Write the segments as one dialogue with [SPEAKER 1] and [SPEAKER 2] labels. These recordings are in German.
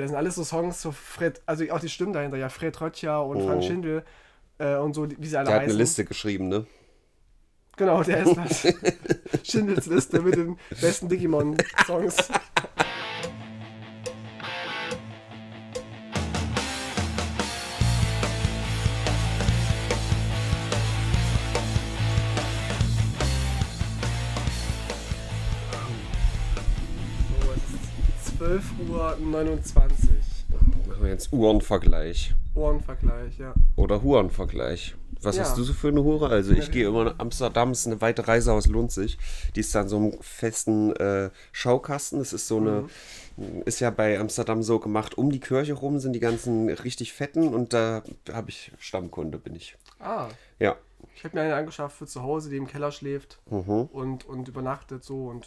[SPEAKER 1] Das sind alles so Songs, so Fred, also auch die Stimmen dahinter, ja, Fred Röttcher und oh. Frank Schindel äh, und so, wie sie alle der heißen. Der hat eine Liste
[SPEAKER 2] geschrieben, ne?
[SPEAKER 1] Genau, der ist das. Schindels Liste mit den besten Digimon-Songs 29.
[SPEAKER 2] Machen wir jetzt Uhrenvergleich.
[SPEAKER 1] Uhrenvergleich, ja.
[SPEAKER 2] Oder Hurenvergleich. Was ja. hast du so für eine Hure? Also ich gehe immer nach Amsterdam, ist eine weite Reise aus lohnt sich. Die ist dann so einem festen äh, Schaukasten. Das ist so eine, mhm. ist ja bei Amsterdam so gemacht, um die Kirche rum sind die ganzen richtig fetten und da habe ich Stammkunde, bin ich.
[SPEAKER 1] Ah. Ja. Ich habe mir eine angeschafft für zu Hause, die im Keller schläft mhm. und, und übernachtet so. Und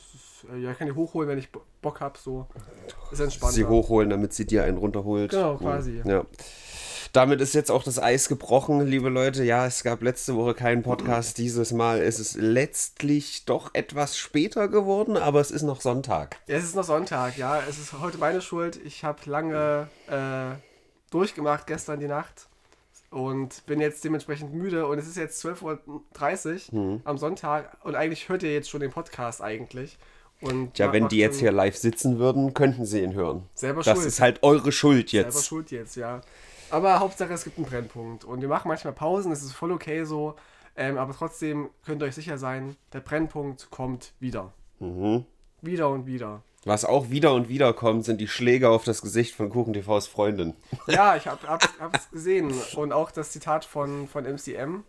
[SPEAKER 1] äh, ja, ich kann die hochholen, wenn ich Bock habe. So. Ist entspannt. Sie hochholen,
[SPEAKER 2] damit sie dir einen runterholt. Genau, mhm. quasi. Mhm. Ja. Damit ist jetzt auch das Eis gebrochen, liebe Leute. Ja, es gab letzte Woche keinen Podcast. Dieses Mal ist es letztlich doch etwas später geworden, aber es ist noch Sonntag.
[SPEAKER 1] es ist noch Sonntag, ja. Es ist heute meine Schuld. Ich habe lange äh, durchgemacht gestern die Nacht und bin jetzt dementsprechend müde und es ist jetzt 12.30 Uhr mhm. am Sonntag und eigentlich hört ihr jetzt schon den Podcast eigentlich. Und ja, wenn die jetzt hier
[SPEAKER 2] live sitzen würden, könnten sie ihn hören. Selber das schuld. Das ist halt eure Schuld jetzt. Selber
[SPEAKER 1] schuld jetzt, ja. Aber Hauptsache, es gibt einen Brennpunkt. Und wir machen manchmal Pausen, es ist voll okay so. Ähm, aber trotzdem könnt ihr euch sicher sein, der Brennpunkt kommt wieder. Mhm. Wieder und wieder.
[SPEAKER 2] Was auch wieder und wieder kommt, sind die Schläge auf das Gesicht von KuchenTVs Freundin.
[SPEAKER 1] Ja, ich hab, hab, hab's gesehen. Und auch das Zitat von, von MCM,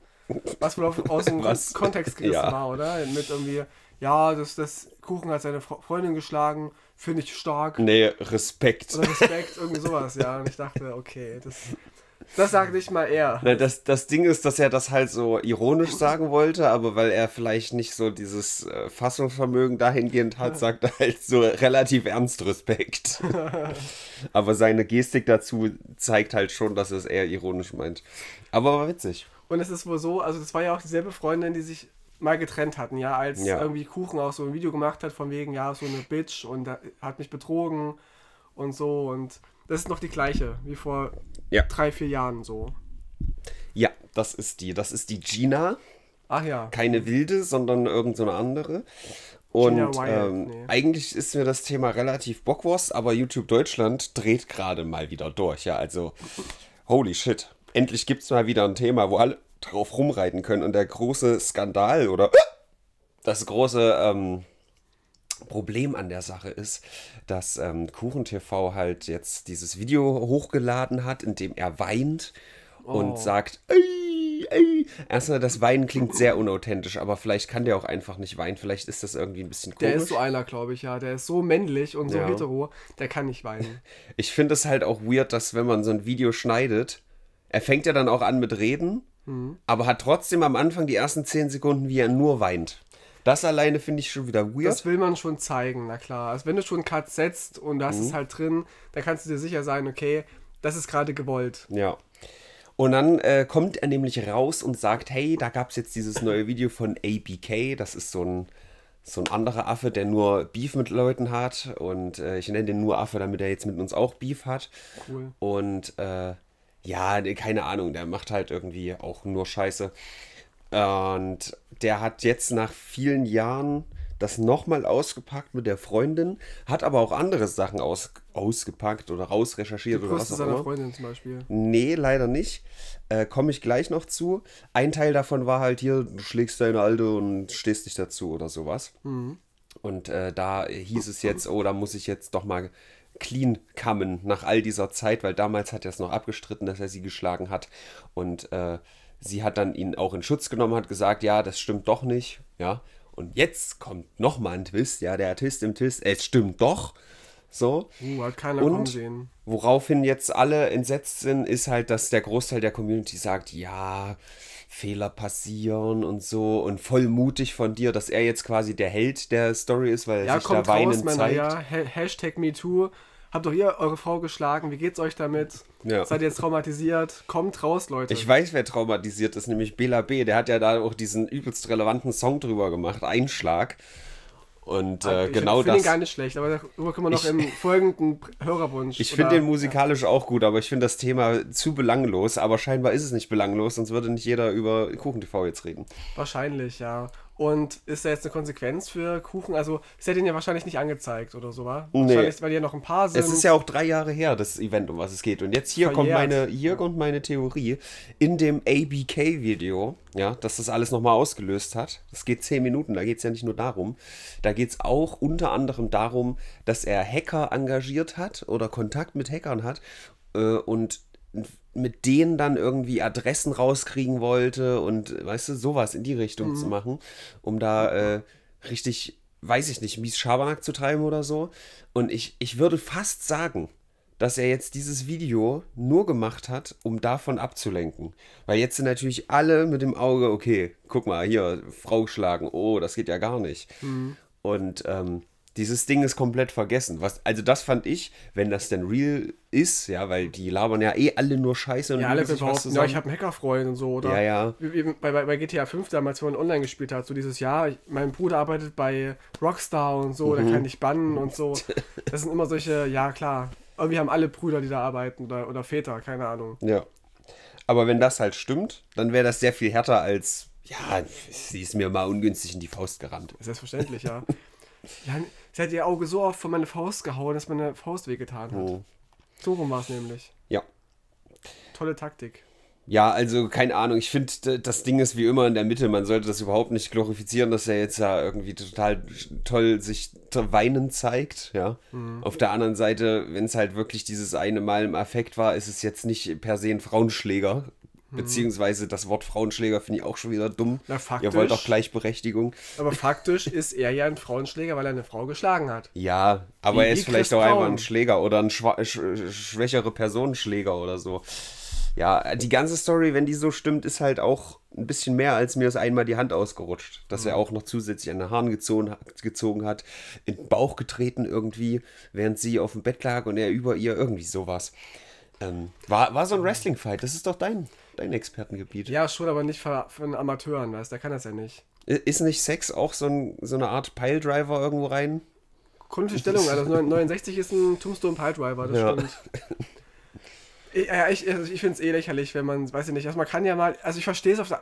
[SPEAKER 1] was wohl auf, aus dem was? Kontext gerissen ja. war, oder? Mit irgendwie, ja, das, das Kuchen hat seine Freundin geschlagen, finde ich stark. Nee, Respekt. Oder Respekt, irgendwie sowas, ja. Und ich dachte, okay, das das sagt nicht mal er.
[SPEAKER 2] Ne, das, das Ding ist, dass er das halt so ironisch sagen wollte, aber weil er vielleicht nicht so dieses äh, Fassungsvermögen dahingehend hat, sagt er halt so relativ ernst Respekt. aber seine Gestik dazu zeigt halt schon, dass er es eher ironisch meint. Aber war witzig.
[SPEAKER 1] Und es ist wohl so, also das war ja auch dieselbe Freundin, die sich mal getrennt hatten, ja, als ja. irgendwie Kuchen auch so ein Video gemacht hat, von wegen, ja, so eine Bitch und hat mich betrogen und so und das ist noch die gleiche, wie vor ja. drei, vier Jahren so.
[SPEAKER 2] Ja, das ist die. Das ist die Gina. Ach ja. Keine wilde, sondern irgendeine so andere. Und Wild, ähm, nee. eigentlich ist mir das Thema relativ bockwurst, aber YouTube Deutschland dreht gerade mal wieder durch. Ja, also, holy shit. Endlich gibt es mal wieder ein Thema, wo alle drauf rumreiten können. Und der große Skandal oder das große ähm, Problem an der Sache ist, dass ähm, KuchenTV halt jetzt dieses Video hochgeladen hat, in dem er weint oh. und sagt, ey, ey. Erstmal, das Weinen klingt sehr unauthentisch, aber vielleicht kann der auch einfach nicht weinen. Vielleicht ist das irgendwie ein bisschen komisch. Der ist so
[SPEAKER 1] einer, glaube ich, ja. Der ist so männlich und so ja. hetero, der kann nicht weinen.
[SPEAKER 2] Ich finde es halt auch weird, dass wenn man so ein Video schneidet, er fängt ja dann auch an mit Reden, mhm. aber hat trotzdem am Anfang die ersten zehn Sekunden, wie er nur weint. Das alleine finde ich schon wieder
[SPEAKER 1] weird. Das will man schon zeigen, na klar. Also wenn du schon einen Cut setzt und das hast mhm. es halt drin, dann kannst du dir sicher sein, okay, das ist gerade gewollt.
[SPEAKER 2] Ja. Und dann äh, kommt er nämlich raus und sagt, hey, da gab es jetzt dieses neue Video von ABK. Das ist so ein, so ein anderer Affe, der nur Beef mit Leuten hat. Und äh, ich nenne den nur Affe, damit er jetzt mit uns auch Beef hat. Cool. Und äh, ja, ne, keine Ahnung, der macht halt irgendwie auch nur Scheiße. Und der hat jetzt nach vielen Jahren das nochmal ausgepackt mit der Freundin, hat aber auch andere Sachen aus, ausgepackt oder rausrecherchiert Die oder was auch seiner immer. Freundin zum Beispiel. Nee, leider nicht. Äh, Komme ich gleich noch zu. Ein Teil davon war halt hier, du schlägst deine Alte und stehst nicht dazu oder sowas. Mhm. Und äh, da hieß es jetzt, oh, da muss ich jetzt doch mal clean kommen nach all dieser Zeit, weil damals hat er es noch abgestritten, dass er sie geschlagen hat. Und äh, Sie hat dann ihn auch in Schutz genommen, hat gesagt, ja, das stimmt doch nicht, ja. Und jetzt kommt nochmal ein Twist, ja, der Twist im Twist, es stimmt doch. So.
[SPEAKER 1] Uh, hat keiner und sehen.
[SPEAKER 2] woraufhin jetzt alle entsetzt sind, ist halt, dass der Großteil der Community sagt, ja, Fehler passieren und so und voll mutig von dir, dass er jetzt quasi der Held der Story ist, weil er ja, sich da weinen raus, Männer, zeigt. Ja,
[SPEAKER 1] ha Hashtag MeToo, habt doch ihr eure Frau geschlagen, wie geht's euch damit? Ja. Seid ihr jetzt traumatisiert? Kommt raus, Leute. Ich
[SPEAKER 2] weiß, wer traumatisiert ist, nämlich Bela B. Der hat ja da auch diesen übelst relevanten Song drüber gemacht, Einschlag. Und äh, ah, ich genau find, das. Ich finde ihn gar
[SPEAKER 1] nicht schlecht, aber darüber können wir noch ich, im folgenden Hörerwunsch. Ich finde den
[SPEAKER 2] musikalisch ja. auch gut, aber ich finde das Thema zu belanglos. Aber scheinbar ist es nicht belanglos, sonst würde nicht jeder über Kuchen TV jetzt reden.
[SPEAKER 1] Wahrscheinlich, ja. Und ist da jetzt eine Konsequenz für Kuchen? Also, ist hätte ihn ja wahrscheinlich nicht angezeigt oder so, war? Nee. Wahrscheinlich, weil ja noch ein paar sind. Es ist ja
[SPEAKER 2] auch drei Jahre her, das Event, um was es geht. Und jetzt hier kommt meine, hier ja. kommt meine Theorie. In dem ABK-Video, ja, dass das alles nochmal ausgelöst hat, das geht zehn Minuten, da geht es ja nicht nur darum. Da geht es auch unter anderem darum, dass er Hacker engagiert hat oder Kontakt mit Hackern hat äh, und mit denen dann irgendwie Adressen rauskriegen wollte und weißt du, sowas in die Richtung mhm. zu machen, um da äh, richtig, weiß ich nicht, mies Schabernack zu treiben oder so. Und ich, ich würde fast sagen, dass er jetzt dieses Video nur gemacht hat, um davon abzulenken. Weil jetzt sind natürlich alle mit dem Auge, okay, guck mal, hier, Frau schlagen, oh, das geht ja gar nicht. Mhm. Und ähm, dieses Ding ist komplett vergessen. Was, also das fand ich, wenn das denn real ist, ja, weil die labern ja eh alle nur Scheiße und ja, alle sich was zusammen. Ja, ich habe
[SPEAKER 1] einen Hackerfreund und so, oder? Ja, ja. Bei, bei, bei GTA 5 damals, wenn man online gespielt hat, so dieses Jahr, mein Bruder arbeitet bei Rockstar und so, mhm. der kann dich bannen und so. Das sind immer solche, ja klar. irgendwie haben alle Brüder, die da arbeiten oder, oder Väter, keine Ahnung.
[SPEAKER 2] Ja. Aber wenn das halt stimmt, dann wäre das sehr viel härter als, ja, sie ist mir mal ungünstig in die Faust gerannt.
[SPEAKER 1] Selbstverständlich, ja. Ja, Sie hat ihr Auge so oft von meine Faust gehauen, dass meine Faust wehgetan hat. Oh. So rum war es nämlich. Ja. Tolle Taktik.
[SPEAKER 2] Ja, also keine Ahnung. Ich finde, das Ding ist wie immer in der Mitte. Man sollte das überhaupt nicht glorifizieren, dass er jetzt ja irgendwie total toll sich weinen zeigt. Ja. Mhm. Auf der anderen Seite, wenn es halt wirklich dieses eine Mal im Affekt war, ist es jetzt nicht per se ein Frauenschläger, hm. Beziehungsweise das Wort Frauenschläger finde ich auch schon wieder dumm. Na, faktisch, Ihr wollt doch Gleichberechtigung.
[SPEAKER 1] Aber faktisch ist er ja ein Frauenschläger, weil er eine Frau geschlagen hat.
[SPEAKER 2] Ja, aber wie, er ist vielleicht auch einmal ein Schläger oder ein schwa sch schwächere Personenschläger oder so. Ja, die ganze Story, wenn die so stimmt, ist halt auch ein bisschen mehr, als mir das einmal die Hand ausgerutscht. Dass mhm. er hm. auch noch zusätzlich an den Haaren gezogen, gezogen hat, in den Bauch getreten irgendwie, während sie auf dem Bett lag und er über ihr irgendwie sowas. Ähm, war, war so ein Wrestling-Fight, das ist doch dein dein Expertengebiet.
[SPEAKER 1] Ja, schon, aber nicht von Amateuren, weißt du, der kann das ja nicht.
[SPEAKER 2] Ist nicht Sex auch so, ein, so eine Art Piledriver
[SPEAKER 1] irgendwo rein? Komische Stellung, also 69 ist ein Tombstone Piledriver, das ja. stimmt. Ich, ja, ich, also ich finde es eh lächerlich, wenn man, weiß ich nicht, also man kann ja mal, also ich verstehe es, oft,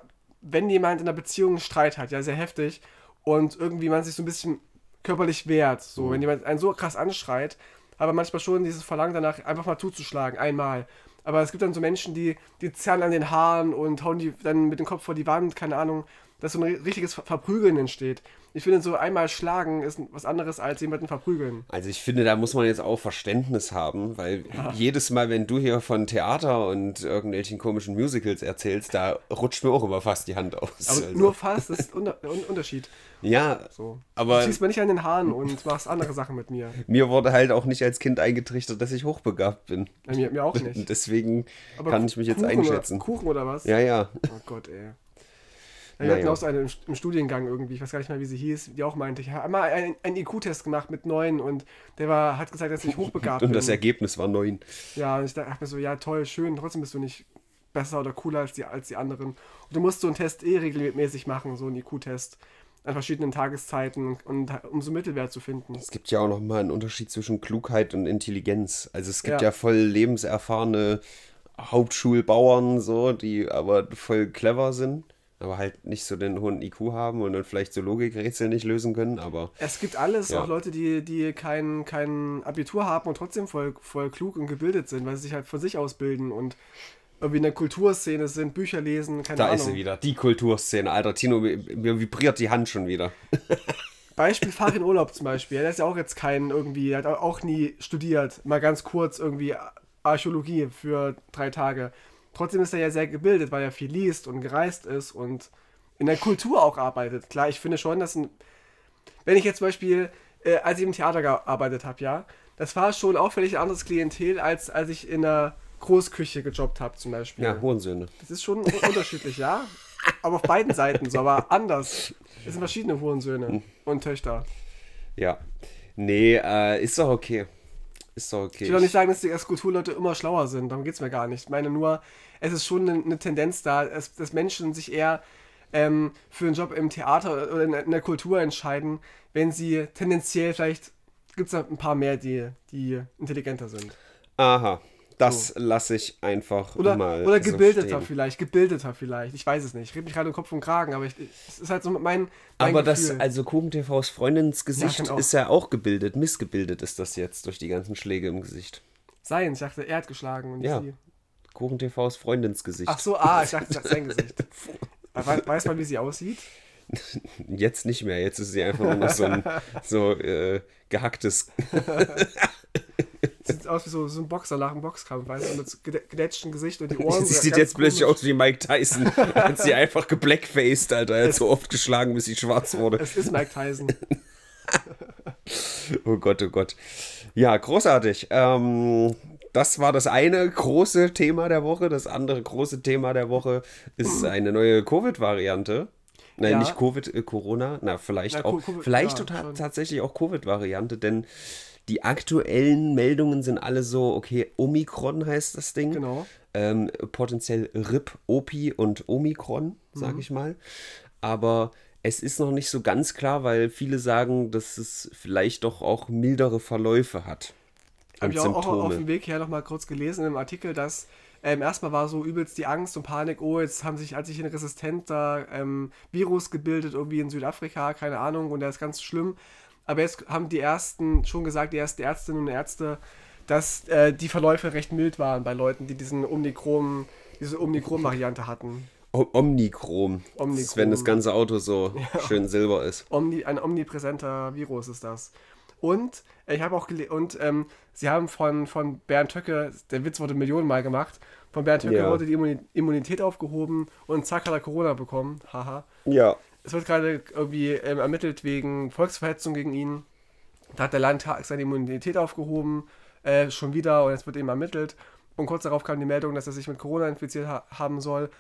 [SPEAKER 1] wenn jemand in der Beziehung einen Streit hat, ja, sehr heftig, und irgendwie man sich so ein bisschen körperlich wehrt, so, mhm. wenn jemand einen so krass anschreit, aber manchmal schon dieses Verlangen danach, einfach mal zuzuschlagen, einmal. Aber es gibt dann so Menschen, die, die zerren an den Haaren und hauen die dann mit dem Kopf vor die Wand, keine Ahnung dass so ein richtiges Verprügeln entsteht. Ich finde, so einmal schlagen ist was anderes als jemanden verprügeln.
[SPEAKER 2] Also ich finde, da muss man jetzt auch Verständnis haben, weil ja. jedes Mal, wenn du hier von Theater und irgendwelchen komischen Musicals erzählst, da rutscht mir auch immer fast die Hand aus. Aber also. nur
[SPEAKER 1] fast, das ist un Unterschied.
[SPEAKER 2] Ja, so. aber... Du ziehst mir
[SPEAKER 1] nicht an den Haaren und machst andere Sachen mit mir.
[SPEAKER 2] Mir wurde halt auch nicht als Kind eingetrichtert, dass ich hochbegabt bin.
[SPEAKER 1] Ja, mir, mir auch nicht. Deswegen aber kann ich mich jetzt Kuchen einschätzen. Oder, Kuchen oder was? Ja, ja. Oh Gott, ey. Wir naja. hatten auch so eine im Studiengang irgendwie, ich weiß gar nicht mehr, wie sie hieß, die auch meinte, ich habe mal einen, einen IQ-Test gemacht mit neun und der war, hat gesagt, dass ich hochbegabt bin. Und das
[SPEAKER 2] Ergebnis war neun.
[SPEAKER 1] Ja, und ich dachte mir so, ja toll, schön, trotzdem bist du nicht besser oder cooler als die, als die anderen. Und du musst so einen Test eh regelmäßig machen, so einen IQ-Test an verschiedenen Tageszeiten und um so Mittelwert zu finden. Es
[SPEAKER 2] gibt ja auch nochmal einen Unterschied zwischen Klugheit und Intelligenz. Also es gibt ja, ja voll lebenserfahrene Hauptschulbauern, so, die aber voll clever sind aber halt nicht so den hohen IQ haben und dann vielleicht so Logikrätsel nicht lösen können, aber. Es
[SPEAKER 1] gibt alles, ja. auch Leute, die, die kein, kein Abitur haben und trotzdem voll, voll klug und gebildet sind, weil sie sich halt von sich ausbilden und irgendwie in der Kulturszene sind, Bücher lesen, keine da Ahnung. Da ist sie
[SPEAKER 2] wieder, die Kulturszene. Alter, Tino, mir vibriert die Hand schon wieder.
[SPEAKER 1] Beispiel in Urlaub zum Beispiel. Der ist ja auch jetzt kein irgendwie, hat auch nie studiert. Mal ganz kurz irgendwie Archäologie für drei Tage. Trotzdem ist er ja sehr gebildet, weil er viel liest und gereist ist und in der Kultur auch arbeitet. Klar, ich finde schon, dass ein. Wenn ich jetzt zum Beispiel, äh, als ich im Theater gearbeitet habe, ja, das war schon auffällig ein anderes Klientel, als als ich in der Großküche gejobbt habe, zum Beispiel. Ja, Hurensöhne. Das ist schon unterschiedlich, ja. Aber auf beiden Seiten so, aber anders. Es sind verschiedene Hurensöhne hm. und Töchter.
[SPEAKER 2] Ja. Nee, äh, ist doch okay. Ist doch okay. Ich will doch
[SPEAKER 1] nicht sagen, dass die Skulpturleute immer schlauer sind. Darum geht es mir gar nicht. Ich meine nur, es ist schon eine, Tendenz da, dass, Menschen sich eher ähm, für einen Job im Theater oder in, der Kultur entscheiden, wenn sie tendenziell vielleicht gibt es da ein paar mehr, die, die intelligenter sind.
[SPEAKER 2] Aha, das so. lasse ich einfach oder, mal. Oder gebildeter so
[SPEAKER 1] vielleicht, gebildeter vielleicht. Ich weiß es nicht. Ich rede mich gerade im Kopf und Kragen, aber ich, es ist halt so mein. mein aber Gefühl. das, also
[SPEAKER 2] Kuchen TVs Freundins Gesicht ja, ist ja auch gebildet. Missgebildet ist das jetzt durch die ganzen Schläge im Gesicht.
[SPEAKER 1] Sein, ich dachte, er hat geschlagen und ja. sie.
[SPEAKER 2] Kuchen TVs Freundins Gesicht. Ach so,
[SPEAKER 1] ah, ich dachte, sein Gesicht. Weiß man, wie sie aussieht?
[SPEAKER 2] Jetzt nicht mehr. Jetzt ist sie einfach nur noch so ein so, äh, gehacktes
[SPEAKER 1] sieht aus wie so, so ein Boxer nach einem Boxkampf, weißt du, mit gedätschten Gesicht und die Ohren. Sie sieht jetzt plötzlich aus wie Mike Tyson. hat sie
[SPEAKER 2] einfach geblackfaced, Alter. Er hat so oft geschlagen, bis sie schwarz wurde. Es ist Mike Tyson. oh Gott, oh Gott. Ja, großartig. Ähm, das war das eine große Thema der Woche. Das andere große Thema der Woche ist eine neue Covid-Variante. Nein, ja. nicht Covid, äh, Corona. Na, vielleicht Na, auch. Co vielleicht ja, tatsächlich auch Covid-Variante, denn die aktuellen Meldungen sind alle so, okay, Omikron heißt das Ding. Genau. Ähm, potenziell RIP, OPI und Omikron, sage mhm. ich mal. Aber es ist noch nicht so ganz klar, weil viele sagen, dass es vielleicht doch auch mildere Verläufe hat. Habe ich auch, auch auf dem
[SPEAKER 1] Weg her noch mal kurz gelesen im Artikel, dass ähm, erstmal war so übelst die Angst und Panik, oh, jetzt haben sich, hat sich ein resistenter ähm, Virus gebildet, irgendwie in Südafrika, keine Ahnung, und der ist ganz schlimm. Aber jetzt haben die ersten schon gesagt, die ersten Ärztinnen und Ärzte, dass äh, die Verläufe recht mild waren bei Leuten, die diesen Omnikrom, diese omnichrom variante hatten.
[SPEAKER 2] Omnichrom.
[SPEAKER 1] Omnikrom. wenn das ganze Auto so ja. schön silber ist. Omni, ein omnipräsenter Virus ist das. Und äh, ich habe auch und ähm, sie haben von, von Bernd Höcke, der Witz wurde Millionenmal gemacht, von Bernd Höcke ja. wurde die Immunität aufgehoben und zack hat er Corona bekommen. Haha. Ja es wird gerade irgendwie ähm, ermittelt wegen Volksverhetzung gegen ihn. Da hat der Landtag seine Immunität aufgehoben, äh, schon wieder, und jetzt wird eben ermittelt. Und kurz darauf kam die Meldung, dass er sich mit Corona infiziert ha haben soll.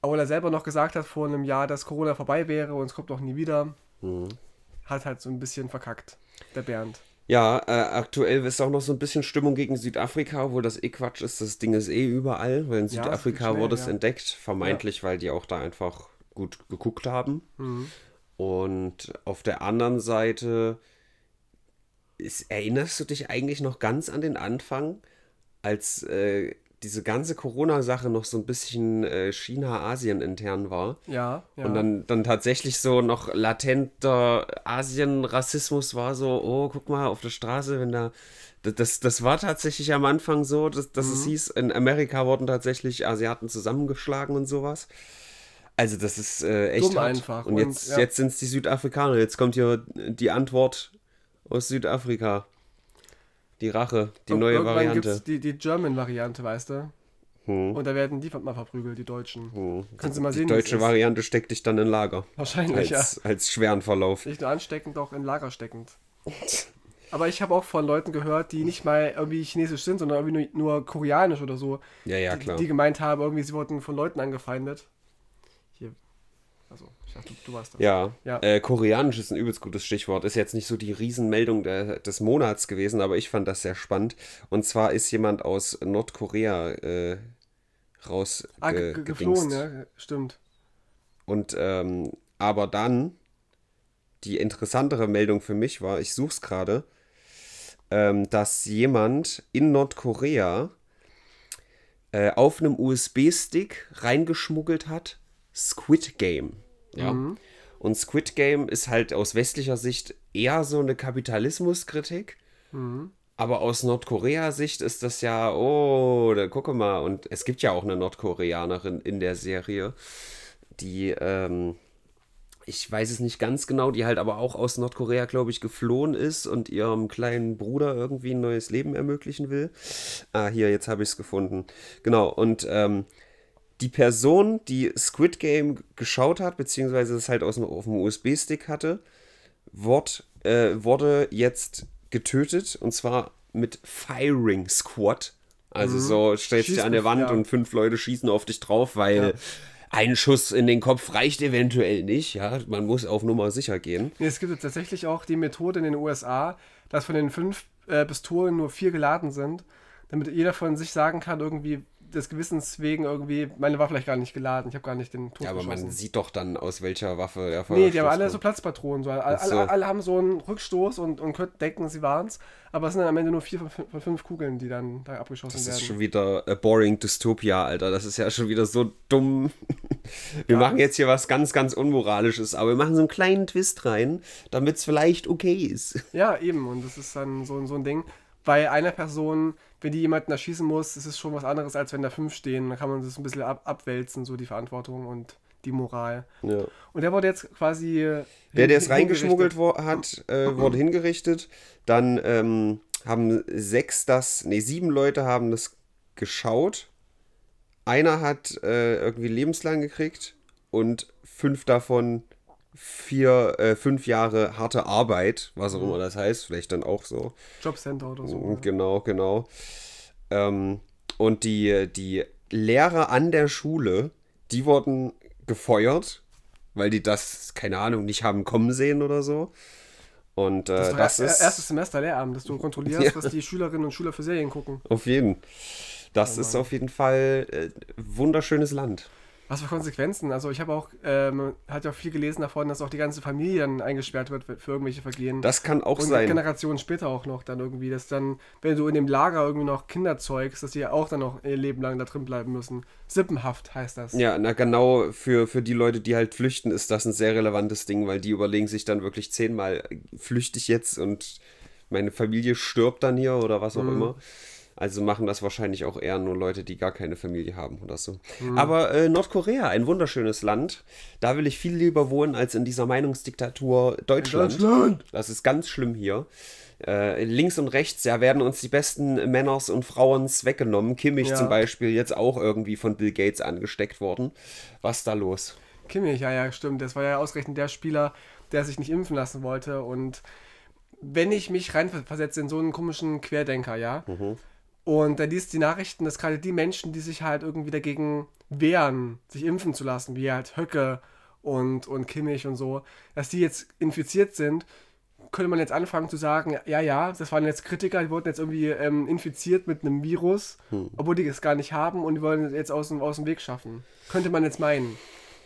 [SPEAKER 1] Obwohl er selber noch gesagt hat vor einem Jahr, dass Corona vorbei wäre und es kommt auch nie wieder. Mhm. Hat halt so ein bisschen verkackt, der Bernd.
[SPEAKER 2] Ja, äh, aktuell ist auch noch so ein bisschen Stimmung gegen Südafrika, obwohl das eh Quatsch ist. Das Ding ist eh überall, weil in Südafrika ja, schnell, wurde es ja. entdeckt, vermeintlich, ja. weil die auch da einfach gut geguckt haben. Mhm. Und auf der anderen Seite ist, erinnerst du dich eigentlich noch ganz an den Anfang, als äh, diese ganze Corona-Sache noch so ein bisschen äh, China-Asien intern war.
[SPEAKER 1] Ja, ja. Und dann,
[SPEAKER 2] dann tatsächlich so noch latenter Asien-Rassismus war so, oh, guck mal, auf der Straße, wenn da. Das, das war tatsächlich am Anfang so, dass, dass mhm. es hieß, in Amerika wurden tatsächlich Asiaten zusammengeschlagen und sowas. Also das ist äh, echt Dumm hart. einfach. Und, und jetzt, ja. jetzt sind es die Südafrikaner. Jetzt kommt hier die Antwort aus Südafrika. Die Rache, die und neue Variante. Gibt's
[SPEAKER 1] die, die German-Variante, weißt du? Hm. Und da werden die mal verprügelt, die Deutschen. Hm. Können Sie mal die sehen. Die deutsche Variante
[SPEAKER 2] steckt dich dann in Lager. Wahrscheinlich, als, ja. Als schweren Verlauf.
[SPEAKER 1] Nicht nur ansteckend, auch in Lager steckend. Aber ich habe auch von Leuten gehört, die nicht mal irgendwie chinesisch sind, sondern irgendwie nur, nur koreanisch oder so. Ja, ja, klar. Die, die gemeint haben, irgendwie, sie wurden von Leuten angefeindet. Also, ich dachte, du warst das. Ja, ja.
[SPEAKER 2] Äh, koreanisch ist ein übelst gutes Stichwort. Ist jetzt nicht so die Riesenmeldung der, des Monats gewesen, aber ich fand das sehr spannend. Und zwar ist jemand aus Nordkorea äh, raus ah, ge äh, ge geflohen, ja, stimmt. Und ähm, aber dann die interessantere Meldung für mich war, ich suche es gerade, ähm, dass jemand in Nordkorea äh, auf einem USB-Stick reingeschmuggelt hat Squid Game. Ja. Mhm. Und Squid Game ist halt aus westlicher Sicht eher so eine Kapitalismuskritik. Mhm. Aber aus Nordkorea-Sicht ist das ja, oh, da gucke mal. Und es gibt ja auch eine Nordkoreanerin in der Serie, die, ähm, ich weiß es nicht ganz genau, die halt aber auch aus Nordkorea, glaube ich, geflohen ist und ihrem kleinen Bruder irgendwie ein neues Leben ermöglichen will. Ah, hier, jetzt habe ich es gefunden. Genau, und ähm, die Person, die Squid Game geschaut hat, beziehungsweise es halt aus dem, auf dem USB-Stick hatte, wird, äh, wurde jetzt getötet und zwar mit Firing Squad. Also mhm. so stellst du dich an der Wand ja. und fünf Leute schießen auf dich drauf, weil ja. ein Schuss in den Kopf reicht eventuell nicht. Ja, man muss auf Nummer sicher gehen.
[SPEAKER 1] es gibt tatsächlich auch die Methode in den USA, dass von den fünf äh, Pistolen nur vier geladen sind, damit jeder von sich sagen kann, irgendwie, des Gewissens wegen irgendwie, meine Waffe vielleicht gar nicht geladen, ich habe gar nicht den Ton Ja, aber geschossen. man
[SPEAKER 2] sieht doch dann, aus welcher Waffe der Feuer Nee, die haben alle so Platzpatronen. So. Alle, alle, alle,
[SPEAKER 1] haben so einen Rückstoß und, und können denken, sie waren es. aber es sind dann am Ende nur vier von, von fünf Kugeln, die dann da abgeschossen werden. Das ist werden. schon
[SPEAKER 2] wieder a boring Dystopia, Alter. Das ist ja schon wieder so dumm. Wir ja. machen jetzt hier was ganz, ganz Unmoralisches, aber wir machen so einen kleinen Twist rein, damit es vielleicht okay ist.
[SPEAKER 1] Ja, eben, und das ist dann so, so ein Ding bei einer Person, wenn die jemanden erschießen muss, ist es schon was anderes, als wenn da fünf stehen. Da kann man das ein bisschen ab abwälzen, so die Verantwortung und die Moral. Ja. Und der wurde jetzt quasi. Äh, der, der es reingeschmuggelt
[SPEAKER 2] hat, äh, wurde hingerichtet. Dann ähm, haben sechs das, nee, sieben Leute haben das geschaut. Einer hat äh, irgendwie lebenslang gekriegt und fünf davon vier, äh, fünf Jahre harte Arbeit, was auch mhm. immer das heißt, vielleicht dann auch so. Jobcenter oder so. Mhm, genau, genau. Ähm, und die, die Lehrer an der Schule, die wurden gefeuert, weil die das, keine Ahnung, nicht haben kommen sehen oder so. Und äh, das, ist das ist. Erstes
[SPEAKER 1] Semester Lehramt, dass du kontrollierst, ja. dass die Schülerinnen und Schüler für Serien gucken.
[SPEAKER 2] Auf jeden. Das oh ist auf jeden Fall äh, wunderschönes Land.
[SPEAKER 1] Was für Konsequenzen? Also ich habe auch, ähm, hat ja auch viel gelesen davon, dass auch die ganze Familie dann eingesperrt wird für irgendwelche Vergehen. Das kann auch und sein. Generationen später auch noch dann irgendwie, dass dann, wenn du in dem Lager irgendwie noch Kinder zeugst, dass die ja auch dann noch ihr Leben lang da drin bleiben müssen. Sippenhaft heißt das. Ja,
[SPEAKER 2] na genau, für, für die Leute, die halt flüchten, ist das ein sehr relevantes Ding, weil die überlegen sich dann wirklich zehnmal, äh, flüchte ich jetzt und meine Familie stirbt dann hier oder was auch mhm. immer. Also machen das wahrscheinlich auch eher nur Leute, die gar keine Familie haben oder so. Mhm. Aber äh, Nordkorea, ein wunderschönes Land. Da will ich viel lieber wohnen als in dieser Meinungsdiktatur Deutschland. Deutschland. Das ist ganz schlimm hier. Äh, links und rechts, ja, werden uns die besten Männers und Frauens weggenommen. Kimmich ja. zum Beispiel jetzt auch irgendwie von Bill Gates angesteckt worden. Was ist da los?
[SPEAKER 1] Kimmich, ja, ja, stimmt. Das war ja ausgerechnet der Spieler, der sich nicht impfen lassen wollte. Und wenn ich mich reinversetze in so einen komischen Querdenker, ja, mhm. Und er liest die Nachrichten, dass gerade die Menschen, die sich halt irgendwie dagegen wehren, sich impfen zu lassen, wie halt Höcke und, und Kimmich und so, dass die jetzt infiziert sind, könnte man jetzt anfangen zu sagen, ja, ja, das waren jetzt Kritiker, die wurden jetzt irgendwie ähm, infiziert mit einem Virus, hm. obwohl die es gar nicht haben und die wollen es jetzt aus, aus dem Weg schaffen. Könnte man jetzt meinen.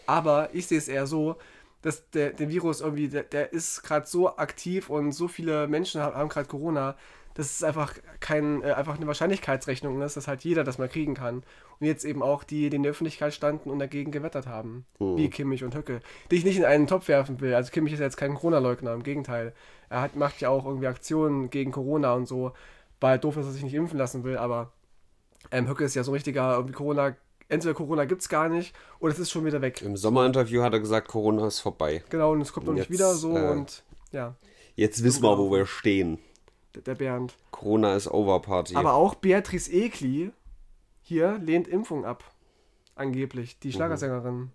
[SPEAKER 1] Aber ich sehe es eher so, dass der, der Virus irgendwie, der, der ist gerade so aktiv und so viele Menschen haben, haben gerade Corona, dass es einfach kein, äh, einfach eine Wahrscheinlichkeitsrechnung ist, dass halt jeder das mal kriegen kann. Und jetzt eben auch die, die in der Öffentlichkeit standen und dagegen gewettert haben. Mhm. Wie Kimmich und Höcke. Die ich nicht in einen Topf werfen will. Also Kimmich ist ja jetzt kein Corona-Leugner, im Gegenteil. Er hat, macht ja auch irgendwie Aktionen gegen Corona und so. weil halt doof ist, dass er sich nicht impfen lassen will, aber ähm, Höcke ist ja so ein richtiger irgendwie Corona- entweder Corona gibt es gar nicht oder es ist schon wieder weg. Im Sommerinterview
[SPEAKER 2] hat er gesagt, Corona ist vorbei. Genau, und es kommt noch nicht wieder so äh, und ja. Jetzt wissen wir, wo wir stehen der Bernd. Corona ist over Party. Aber auch
[SPEAKER 1] Beatrice Egli hier lehnt Impfung ab. Angeblich, die mhm. Schlagersängerin.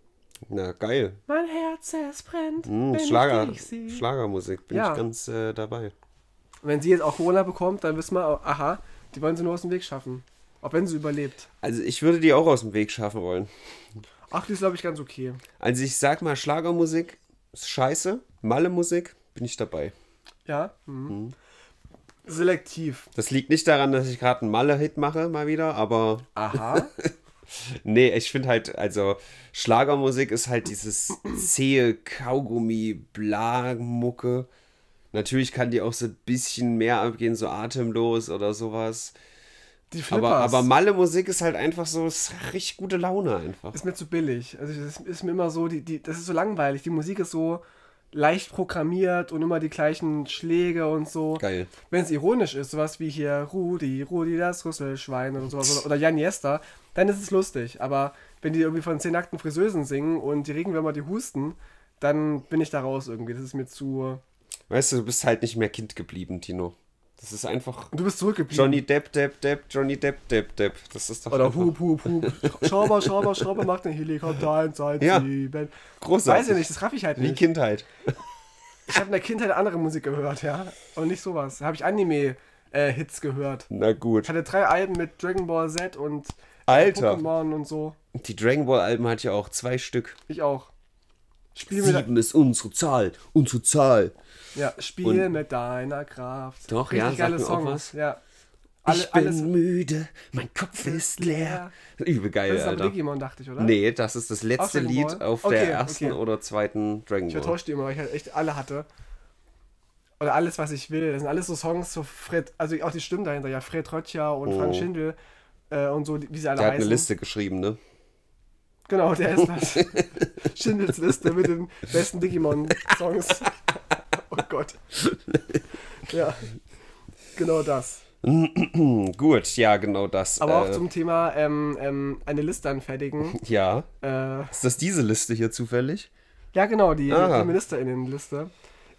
[SPEAKER 2] Na, geil.
[SPEAKER 1] Mein Herz, es brennt. Mm, Schlager,
[SPEAKER 2] Schlagermusik, bin ja. ich ganz äh, dabei.
[SPEAKER 1] Wenn sie jetzt auch Corona bekommt, dann wissen wir, aha, die wollen sie nur aus dem Weg schaffen. Auch wenn sie überlebt.
[SPEAKER 2] Also ich würde die auch aus dem Weg schaffen wollen.
[SPEAKER 1] Ach, die ist, glaube ich, ganz okay.
[SPEAKER 2] Also ich sag mal, Schlagermusik ist scheiße. Malle-Musik bin ich dabei. Ja. Mhm. mhm selektiv. Das liegt nicht daran, dass ich gerade einen Malle-Hit mache, mal wieder, aber. Aha. nee, ich finde halt, also Schlagermusik ist halt dieses zähe Kaugummi-Bla-Mucke. Natürlich kann die auch so ein bisschen mehr abgehen, so atemlos oder sowas. Die Flippers. aber, aber malle
[SPEAKER 1] Musik ist halt einfach so, ist richtig gute Laune einfach. Ist mir zu billig. Also, das ist mir immer so, die, die, das ist so langweilig. Die Musik ist so, leicht programmiert und immer die gleichen Schläge und so. Geil. Wenn es ironisch ist, sowas wie hier Rudi, Rudi das Rüsselschwein oder sowas oder, Jan Jester, dann ist es lustig. Aber wenn die irgendwie von zehn nackten Friseusen singen und die Regenwürmer die husten, dann bin ich da raus irgendwie. Das ist mir zu.
[SPEAKER 2] Weißt du, du bist halt nicht mehr Kind geblieben, Tino. Das ist einfach. du bist zurückgeblieben. Johnny Depp, Depp, Depp, Johnny Depp, Depp, Depp.
[SPEAKER 1] Das ist doch. Oder einfach. Hup, Hup, Hup. Schrauber, Schrauber, Schrauber macht den Helikopter Eins, eins, ja. 7. Großartig. Weiß ich nicht, das raff ich halt nicht. Wie Kindheit. Ich habe in der Kindheit andere Musik gehört, ja. Und nicht sowas. Da habe ich Anime-Hits äh, gehört. Na gut. Ich hatte drei Alben mit Dragon Ball Z und Alter. Pokémon und so.
[SPEAKER 2] Die Dragon Ball Alben hatte ich auch. Zwei Stück. Ich auch. Spiel Sieben ist unsere Zahl. Unsere Zahl. Ja, Spiel und
[SPEAKER 1] mit deiner Kraft. Doch, Richtig ja, geile Songs. Ja. Alle, ich bin alles, müde, mein Kopf ist leer.
[SPEAKER 2] Übel geil, das ist Alter. Digimon, dachte ich, oder? Nee, das ist das letzte Lied auf okay, der ersten okay. oder zweiten Dragon Ball. Ich vertausche
[SPEAKER 1] die immer, weil ich halt echt alle hatte. Oder alles, was ich will. Das sind alles so Songs, so Fred, also auch die Stimmen dahinter, ja, Fred Röttcher und oh. Frank Schindel äh, und so, wie sie alle der heißen. Der hat eine Liste
[SPEAKER 2] geschrieben, ne?
[SPEAKER 1] Genau, der ist das. Schindels Liste mit den besten Digimon-Songs. Oh Gott. ja, genau das.
[SPEAKER 2] Gut, ja, genau das. Aber auch äh, zum
[SPEAKER 1] Thema ähm, ähm, eine Liste anfertigen. Ja. Äh, ist
[SPEAKER 2] das diese Liste hier zufällig?
[SPEAKER 1] Ja, genau, die, ah. die Ministerinnenliste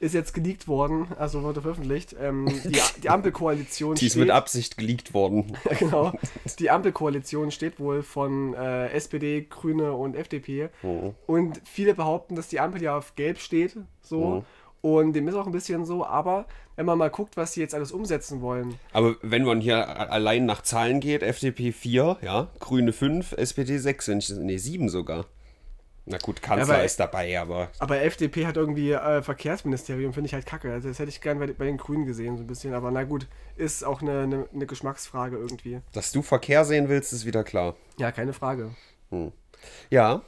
[SPEAKER 1] ist jetzt geleakt worden, also wurde veröffentlicht. Ähm, die, die, Ampelkoalition. die ist steht, mit Absicht
[SPEAKER 2] geleakt worden. ja, genau.
[SPEAKER 1] Die Ampelkoalition steht wohl von äh, SPD, Grüne und FDP. Oh. Mhm. Und viele behaupten, dass die Ampel ja auf Gelb steht. So. Oh. Und dem ist auch ein bisschen so, aber wenn man mal guckt, was sie jetzt alles umsetzen wollen.
[SPEAKER 2] Aber wenn man hier allein nach Zahlen geht, FDP 4, ja, Grüne 5, SPD 6, nee, 7 sogar. Na gut, Kanzler ja, aber, ist dabei, aber.
[SPEAKER 1] Aber FDP hat irgendwie äh, Verkehrsministerium, finde ich halt kacke. Also das hätte ich gern bei, bei, den Grünen gesehen, so ein bisschen. Aber na gut, ist auch eine, eine, eine, Geschmacksfrage irgendwie.
[SPEAKER 2] Dass du Verkehr sehen willst, ist wieder klar.
[SPEAKER 1] Ja, keine Frage.
[SPEAKER 2] Hm. Ja,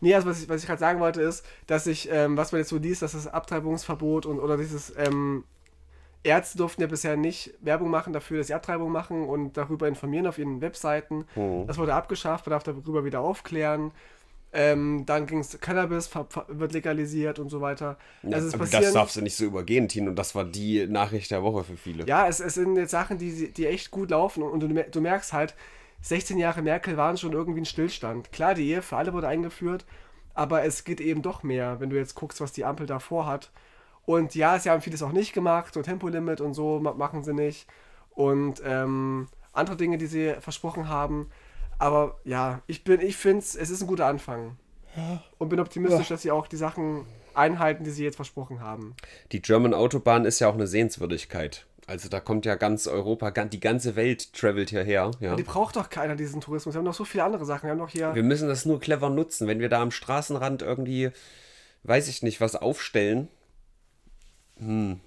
[SPEAKER 1] Nee, also was ich, was ich gerade sagen wollte, ist, dass ich, ähm, was man jetzt so liest, dass das Abtreibungsverbot und oder dieses, ähm, Ärzte durften ja bisher nicht Werbung machen dafür, dass sie Abtreibung machen und darüber informieren auf ihren Webseiten. Mhm. Das wurde abgeschafft, man darf darüber wieder aufklären. Ähm, dann ging es Cannabis, wird legalisiert und so weiter. Ja, also das darfst
[SPEAKER 2] du nicht so übergehen, Tino. Und das war die Nachricht der Woche für viele.
[SPEAKER 1] Ja, es, es sind jetzt Sachen, die, die echt gut laufen. Und du, du merkst halt, 16 Jahre Merkel waren schon irgendwie ein Stillstand. Klar, die Ehe für alle wurde eingeführt, aber es geht eben doch mehr, wenn du jetzt guckst, was die Ampel davor hat. Und ja, sie haben vieles auch nicht gemacht, so Tempolimit und so machen sie nicht. Und ähm, andere Dinge, die sie versprochen haben. Aber ja, ich bin, ich finde es, es ist ein guter Anfang. Und bin optimistisch, dass sie auch die Sachen einhalten, die sie jetzt versprochen haben.
[SPEAKER 2] Die German Autobahn ist ja auch eine Sehenswürdigkeit. Also da kommt ja ganz Europa, die ganze Welt travelt hierher. Ja. Die
[SPEAKER 1] braucht doch keiner diesen Tourismus. Wir haben noch so viele andere Sachen. Wir haben noch hier. Wir
[SPEAKER 2] müssen das nur clever nutzen. Wenn wir da am Straßenrand irgendwie, weiß ich nicht, was aufstellen. Hm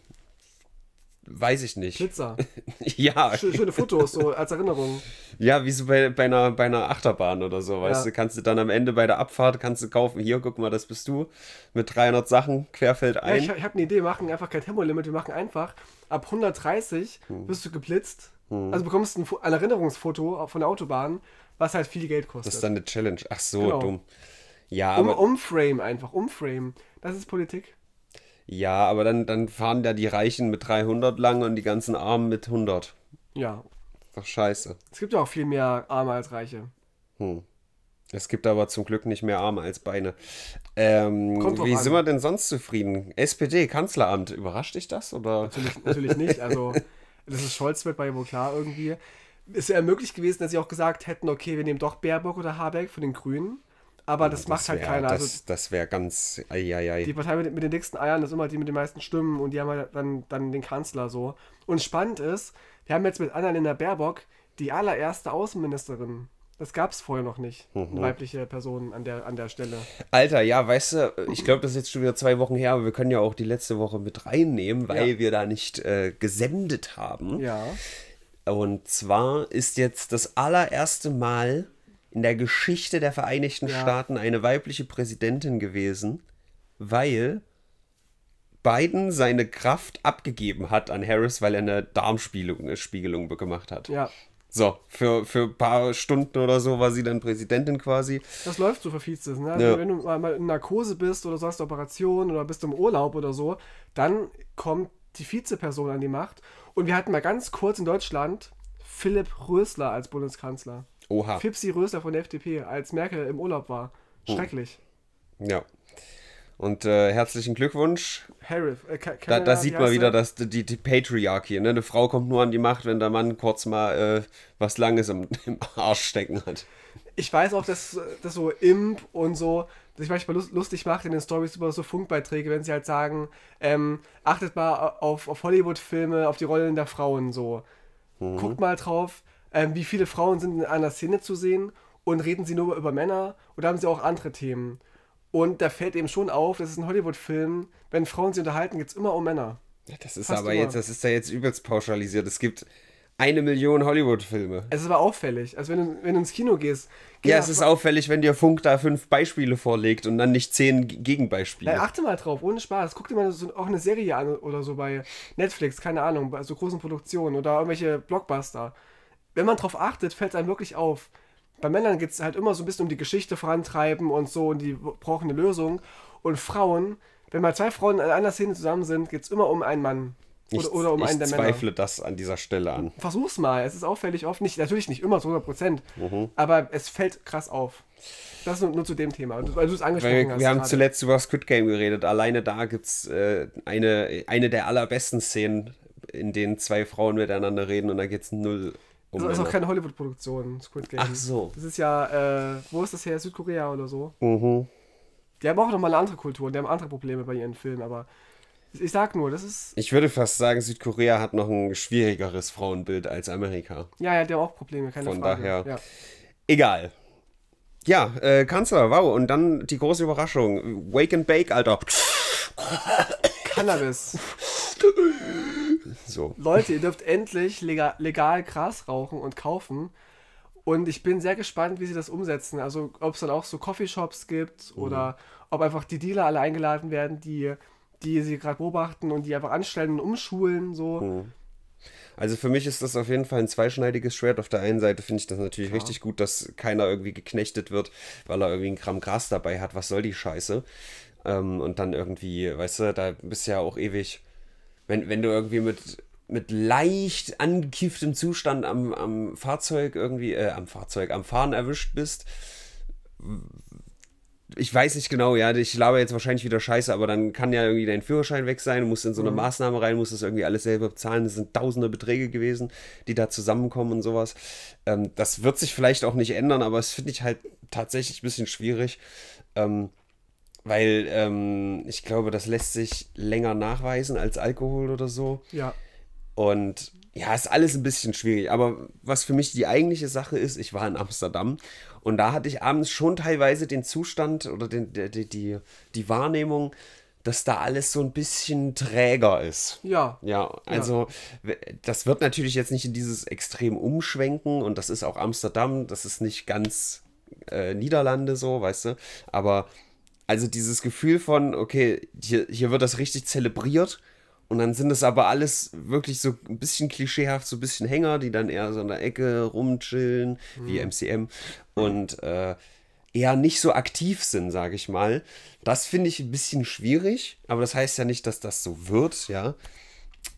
[SPEAKER 2] weiß ich nicht. Pizza. ja. schöne
[SPEAKER 1] Fotos, so als Erinnerung.
[SPEAKER 2] Ja, wie so bei, bei, einer, bei einer Achterbahn oder so, weißt ja. du, kannst du dann am Ende bei der Abfahrt, kannst du kaufen, hier, guck mal, das bist du, mit 300 Sachen, querfeld ein. Ja, ich,
[SPEAKER 1] ich habe eine Idee, wir machen einfach kein Tempolimit, wir machen einfach, ab 130 hm. wirst du geblitzt, hm. also bekommst ein, ein Erinnerungsfoto von der Autobahn, was halt viel Geld kostet. Das ist dann eine
[SPEAKER 2] Challenge, ach so, genau. dumm. Ja, um, aber...
[SPEAKER 1] Umframe einfach, umframe, das ist Politik.
[SPEAKER 2] Ja, aber dann, dann fahren da die Reichen mit 300 lang und die ganzen Armen mit 100. Ja. Doch scheiße.
[SPEAKER 1] Es gibt ja auch viel mehr Arme als Reiche.
[SPEAKER 2] Hm. Es gibt aber zum Glück nicht mehr Arme als Beine. Ähm, wie an. sind wir denn sonst zufrieden? SPD, Kanzleramt, überrascht dich das? Oder? Natürlich, natürlich nicht.
[SPEAKER 1] Also, das ist Scholz wird bei wohl klar irgendwie. Es wäre möglich gewesen, dass sie auch gesagt hätten, okay, wir nehmen doch Baerbock oder Habeck von den Grünen. Aber das, das macht halt wär, keiner. Das, also,
[SPEAKER 2] das wäre ganz. Ei, ei, ei. Die Partei
[SPEAKER 1] mit, mit, den dicksten Eiern ist immer die mit den meisten Stimmen und die haben halt dann, dann den Kanzler so. Und spannend ist, wir haben jetzt mit Annalena Baerbock die allererste Außenministerin. Das gab es vorher noch nicht. Mhm. Weibliche Personen an der, an der Stelle.
[SPEAKER 2] Alter, ja, weißt du, ich glaube, das ist jetzt schon wieder zwei Wochen her, aber wir können ja auch die letzte Woche mit reinnehmen, weil ja. wir da nicht äh, gesendet haben. Ja. Und zwar ist jetzt das allererste Mal in der Geschichte der Vereinigten ja. Staaten eine weibliche Präsidentin gewesen, weil Biden seine Kraft abgegeben hat an Harris, weil er eine Darmspiegelung gemacht hat. Ja. So, für, für ein paar Stunden oder so war sie dann Präsidentin quasi.
[SPEAKER 1] Das läuft so verfieztes, ne? Also ja. Wenn du mal in Narkose bist oder so hast eine Operation oder bist im Urlaub oder so, dann kommt die Vizeperson an die Macht. Und wir hatten mal ganz kurz in Deutschland Philipp Rösler als Bundeskanzler. Oha. Fipsi Rösler von der FDP, als Merkel im Urlaub war. Oh. Schrecklich.
[SPEAKER 2] Hm. Ja. Und äh, herzlichen Glückwunsch. Harris, äh, da, das sieht man wieder, dass die, die Patriarchie, ne? Eine Frau kommt nur an die Macht, wenn der Mann kurz mal äh, was Langes im, im, Arsch stecken hat.
[SPEAKER 1] Ich weiß auch, dass, dass so Imp und so sich manchmal lustig macht in den Stories über so Funkbeiträge, wenn sie halt sagen, ähm, achtet mal auf, auf Hollywood-Filme, auf die Rollen der Frauen so. Mhm. Guckt mal drauf, ähm, wie viele Frauen sind in einer Szene zu sehen und reden sie nur über Männer oder haben sie auch andere Themen? Und da fällt eben schon auf, das ist ein Hollywood-Film, wenn Frauen sich unterhalten, geht es immer um Männer. Ja, das ist Fast aber immer. jetzt, das
[SPEAKER 2] ist ja jetzt übelst pauschalisiert. Es gibt eine Million Hollywood-Filme.
[SPEAKER 1] Es ist aber auffällig. Also wenn du, wenn du ins Kino gehst. Geh ja, es ist
[SPEAKER 2] auffällig, wenn dir Funk da fünf Beispiele vorlegt und dann nicht zehn Gegenbeispiele. Nein, achte
[SPEAKER 1] mal drauf, ohne Spaß. Guck dir mal so, auch eine Serie an oder so bei Netflix, keine Ahnung, bei so großen Produktionen oder irgendwelche Blockbuster wenn man drauf achtet, fällt es einem wirklich auf. Bei Männern geht es halt immer so ein bisschen um die Geschichte vorantreiben und so und die brauchende Lösung. Und Frauen, wenn mal zwei Frauen in einer Szene zusammen sind, geht es immer um einen Mann. Oder, ich, oder um einen der Männer. Ich zweifle
[SPEAKER 2] das an dieser Stelle an.
[SPEAKER 1] Versuch's mal. Es ist auffällig oft. Nicht, natürlich nicht immer zu 100 Prozent. Mhm. Aber es fällt krass auf. Das nur, nur zu dem Thema, weil du es angesprochen wir, hast. Wir haben zuletzt
[SPEAKER 2] über Squid Game geredet. Alleine da gibt es äh, eine, eine der allerbesten Szenen, in denen zwei Frauen miteinander reden und da geht es null Oh das ist auch keine
[SPEAKER 1] Hollywood-Produktion, Squid Game. Ach so. Das ist ja, äh, wo ist das her? Südkorea oder so? Mhm. Die haben auch nochmal eine andere Kultur und die haben andere Probleme bei ihren Filmen, aber ich sag nur, das ist.
[SPEAKER 2] Ich würde fast sagen, Südkorea hat noch ein schwierigeres Frauenbild als Amerika.
[SPEAKER 1] Ja, ja, die haben auch Probleme, keine Von Frage. Von daher. Ja.
[SPEAKER 2] Egal. Ja, äh, Kanzler, wow. Und dann die große Überraschung. Wake and Bake, Alter.
[SPEAKER 1] Cannabis. So. Leute, ihr dürft endlich legal, legal Gras rauchen und kaufen. Und ich bin sehr gespannt, wie sie das umsetzen. Also, ob es dann auch so Coffeeshops gibt oder mhm. ob einfach die Dealer alle eingeladen werden, die, die sie gerade beobachten und die einfach anstellen und umschulen. So.
[SPEAKER 2] Mhm. Also für mich ist das auf jeden Fall ein zweischneidiges Schwert. Auf der einen Seite finde ich das natürlich Klar. richtig gut, dass keiner irgendwie geknechtet wird, weil er irgendwie ein Gramm Gras dabei hat. Was soll die Scheiße? Ähm, und dann irgendwie, weißt du, da bist du ja auch ewig wenn, wenn du irgendwie mit, mit leicht angekifftem Zustand am, am Fahrzeug irgendwie, äh, am Fahrzeug, am Fahren erwischt bist, ich weiß nicht genau, ja, ich laber jetzt wahrscheinlich wieder Scheiße, aber dann kann ja irgendwie dein Führerschein weg sein, du musst in so eine mhm. Maßnahme rein, musst das irgendwie alles selber bezahlen. Das sind tausende Beträge gewesen, die da zusammenkommen und sowas. Ähm, das wird sich vielleicht auch nicht ändern, aber es finde ich halt tatsächlich ein bisschen schwierig. Ähm, weil ähm, ich glaube, das lässt sich länger nachweisen als Alkohol oder so. Ja. Und ja, ist alles ein bisschen schwierig. Aber was für mich die eigentliche Sache ist, ich war in Amsterdam und da hatte ich abends schon teilweise den Zustand oder den, die, die, die Wahrnehmung, dass da alles so ein bisschen träger ist. Ja. Ja, also ja. das wird natürlich jetzt nicht in dieses Extrem umschwenken und das ist auch Amsterdam, das ist nicht ganz äh, Niederlande so, weißt du, aber also dieses Gefühl von, okay, hier, hier wird das richtig zelebriert und dann sind das aber alles wirklich so ein bisschen klischeehaft, so ein bisschen Hänger, die dann eher so in der Ecke rumchillen, mhm. wie MCM und äh, eher nicht so aktiv sind, sage ich mal. Das finde ich ein bisschen schwierig, aber das heißt ja nicht, dass das so wird, ja.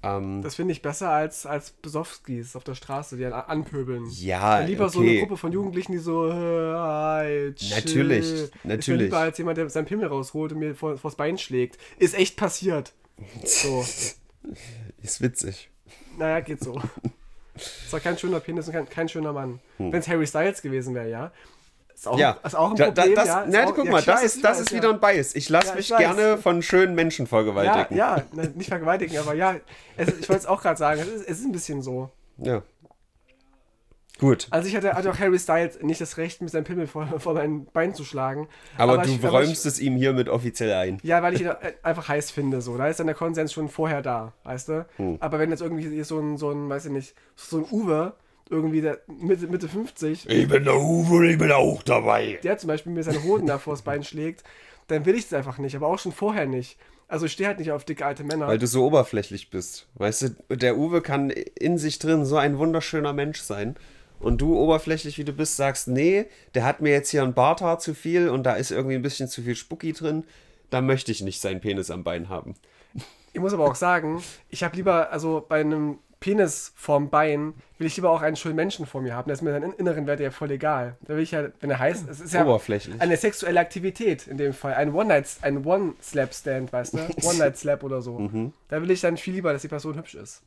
[SPEAKER 2] Ähm,
[SPEAKER 1] das finde ich besser als, als Besowskis auf der Straße, die einen anpöbeln. Ja, ich lieber okay. so eine Gruppe von Jugendlichen, die so, hey, chill. Natürlich, natürlich. lieber als jemand, der seinen Pimmel rausholt und mir vor, vors Bein schlägt. Ist echt passiert. So.
[SPEAKER 2] ist witzig.
[SPEAKER 1] Naja, geht so. Es war kein schöner Penis und kein, kein schöner Mann. Hm. Wenn es Harry Styles gewesen wäre, ja. Ist auch, ja. ist auch ein Problem. Da, das, ja, na, auch, guck ja, mal, das ist, das ist wieder ein Bias. Ich lasse ja, mich ich gerne
[SPEAKER 2] von schönen Menschen vergewaltigen. Ja,
[SPEAKER 1] ja ne, nicht vergewaltigen, aber ja, es, ich wollte es auch gerade sagen, es ist, es ist, ein bisschen so.
[SPEAKER 2] Ja. Gut.
[SPEAKER 1] Also ich hatte, hatte auch Harry Styles nicht das Recht, mit seinem Pimmel vor, vor meinen Bein zu schlagen. Aber, aber du ich, räumst ich,
[SPEAKER 2] es ihm hiermit offiziell ein.
[SPEAKER 1] Ja, weil ich ihn einfach heiß finde. So. Da ist dann der Konsens schon vorher da, weißt du? Hm. Aber wenn jetzt irgendwie so ein, so ein, weiß ich nicht, so ein Uwe irgendwie der Mitte, Mitte 50. Ich bin der Uwe, ich bin auch dabei. Der zum Beispiel mir seine Hoden da vors Bein schlägt, dann will ich es einfach nicht, aber auch schon vorher nicht. Also ich stehe halt nicht auf dicke alte Männer. Weil du so
[SPEAKER 2] oberflächlich bist. Weißt du, der Uwe kann in sich drin so ein wunderschöner Mensch sein. Und du, oberflächlich wie du bist, sagst, nee, der hat mir jetzt hier ein Barthaar zu viel und da ist irgendwie ein bisschen zu viel Spooky drin. Da möchte ich nicht seinen Penis am Bein haben.
[SPEAKER 1] Ich muss aber auch sagen, ich habe lieber, also bei einem Penis vorm Bein, will ich lieber auch einen schönen Menschen vor mir haben. Das ist mir seinen inneren Wert ja voll egal. Da will ich ja, wenn er heißt, es ist ja eine sexuelle Aktivität in dem Fall. Ein One-Night, slap stand weißt du? One-Night-Slap oder so. Mhm. Da will ich dann viel lieber, dass die Person hübsch ist.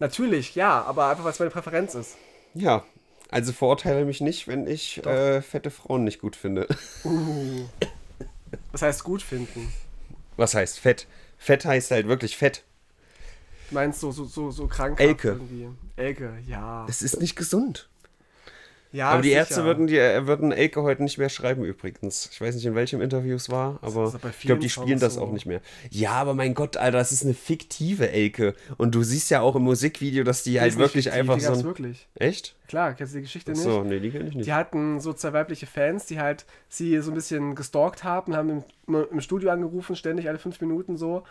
[SPEAKER 1] Natürlich, ja, aber einfach, weil es meine Präferenz ist.
[SPEAKER 2] Ja, also verurteile mich nicht, wenn ich äh, fette Frauen nicht gut finde.
[SPEAKER 1] Uh. Was heißt gut finden?
[SPEAKER 2] Was heißt fett? Fett heißt halt wirklich fett
[SPEAKER 1] meinst so, so, so, so krank. Elke. Irgendwie. Elke, ja. Es ist nicht gesund. Ja, aber die sicher. Ärzte würden,
[SPEAKER 2] die, äh, würden Elke heute nicht mehr schreiben übrigens. Ich weiß nicht, in welchem Interview es war, aber ich glaube, die spielen das so. auch nicht mehr. Ja, aber mein Gott, Alter, das ist eine fiktive Elke. Und du siehst ja auch im Musikvideo, dass die, die halt wirklich fiktiv, einfach die so... Ein... wirklich. Echt?
[SPEAKER 1] Klar, kennst du die Geschichte Achso, nicht? So, nee, die kenne ich nicht. Die hatten so zwei weibliche Fans, die halt sie so ein bisschen gestalkt haben, haben im, im Studio angerufen, ständig alle fünf Minuten so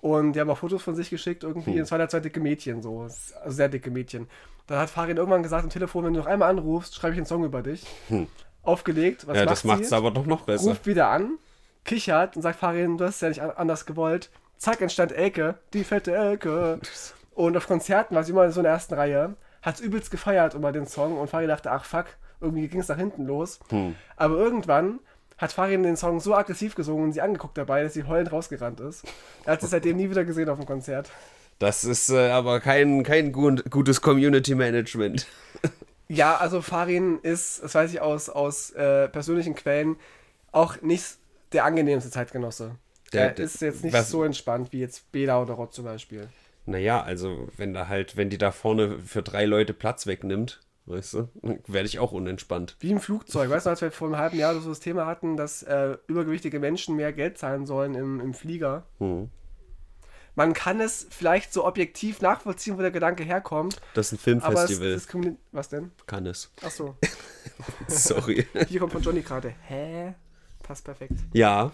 [SPEAKER 1] und die haben auch Fotos von sich geschickt, irgendwie. Hm. Es waren halt zwei dicke Mädchen, so. Also sehr dicke Mädchen. Da hat Farin irgendwann gesagt am Telefon, wenn du noch einmal anrufst, schreibe ich einen Song über dich. Hm. Aufgelegt. Was ja, macht das macht es aber doch noch besser. Ruft wieder an, kichert und sagt, Farin, du hast es ja nicht anders gewollt. Zack, entstand Elke, die fette Elke. Und auf Konzerten war sie immer so in der ersten Reihe. Hat's übelst gefeiert über den Song und Farin dachte, ach fuck, irgendwie ging es nach hinten los. Hm. Aber irgendwann hat Farin den Song so aggressiv gesungen und sie angeguckt dabei, dass sie heulend rausgerannt ist. Er hat sie seitdem nie wieder gesehen auf dem Konzert.
[SPEAKER 2] Das ist äh, aber kein, kein gut, gutes Community Management.
[SPEAKER 1] Ja, also Farin ist, das weiß ich aus, aus äh, persönlichen Quellen, auch nicht der angenehmste Zeitgenosse. Der, der ist jetzt nicht was, so entspannt wie jetzt Bela oder Rott zum Beispiel.
[SPEAKER 2] Naja, also wenn da halt, wenn die da vorne für drei Leute Platz wegnimmt, weißt du? werde ich auch unentspannt.
[SPEAKER 1] Wie im Flugzeug, weißt du, als wir vor einem halben Jahr so das Thema hatten, dass äh, übergewichtige Menschen mehr Geld zahlen sollen im, im Flieger. Hm. Man kann es vielleicht so objektiv nachvollziehen, wo der Gedanke herkommt. Das ist ein Filmfestival. Es, es was denn? Kann es. Ach so. Sorry. Hier kommt von Johnny gerade. Hä? Passt perfekt. Ja.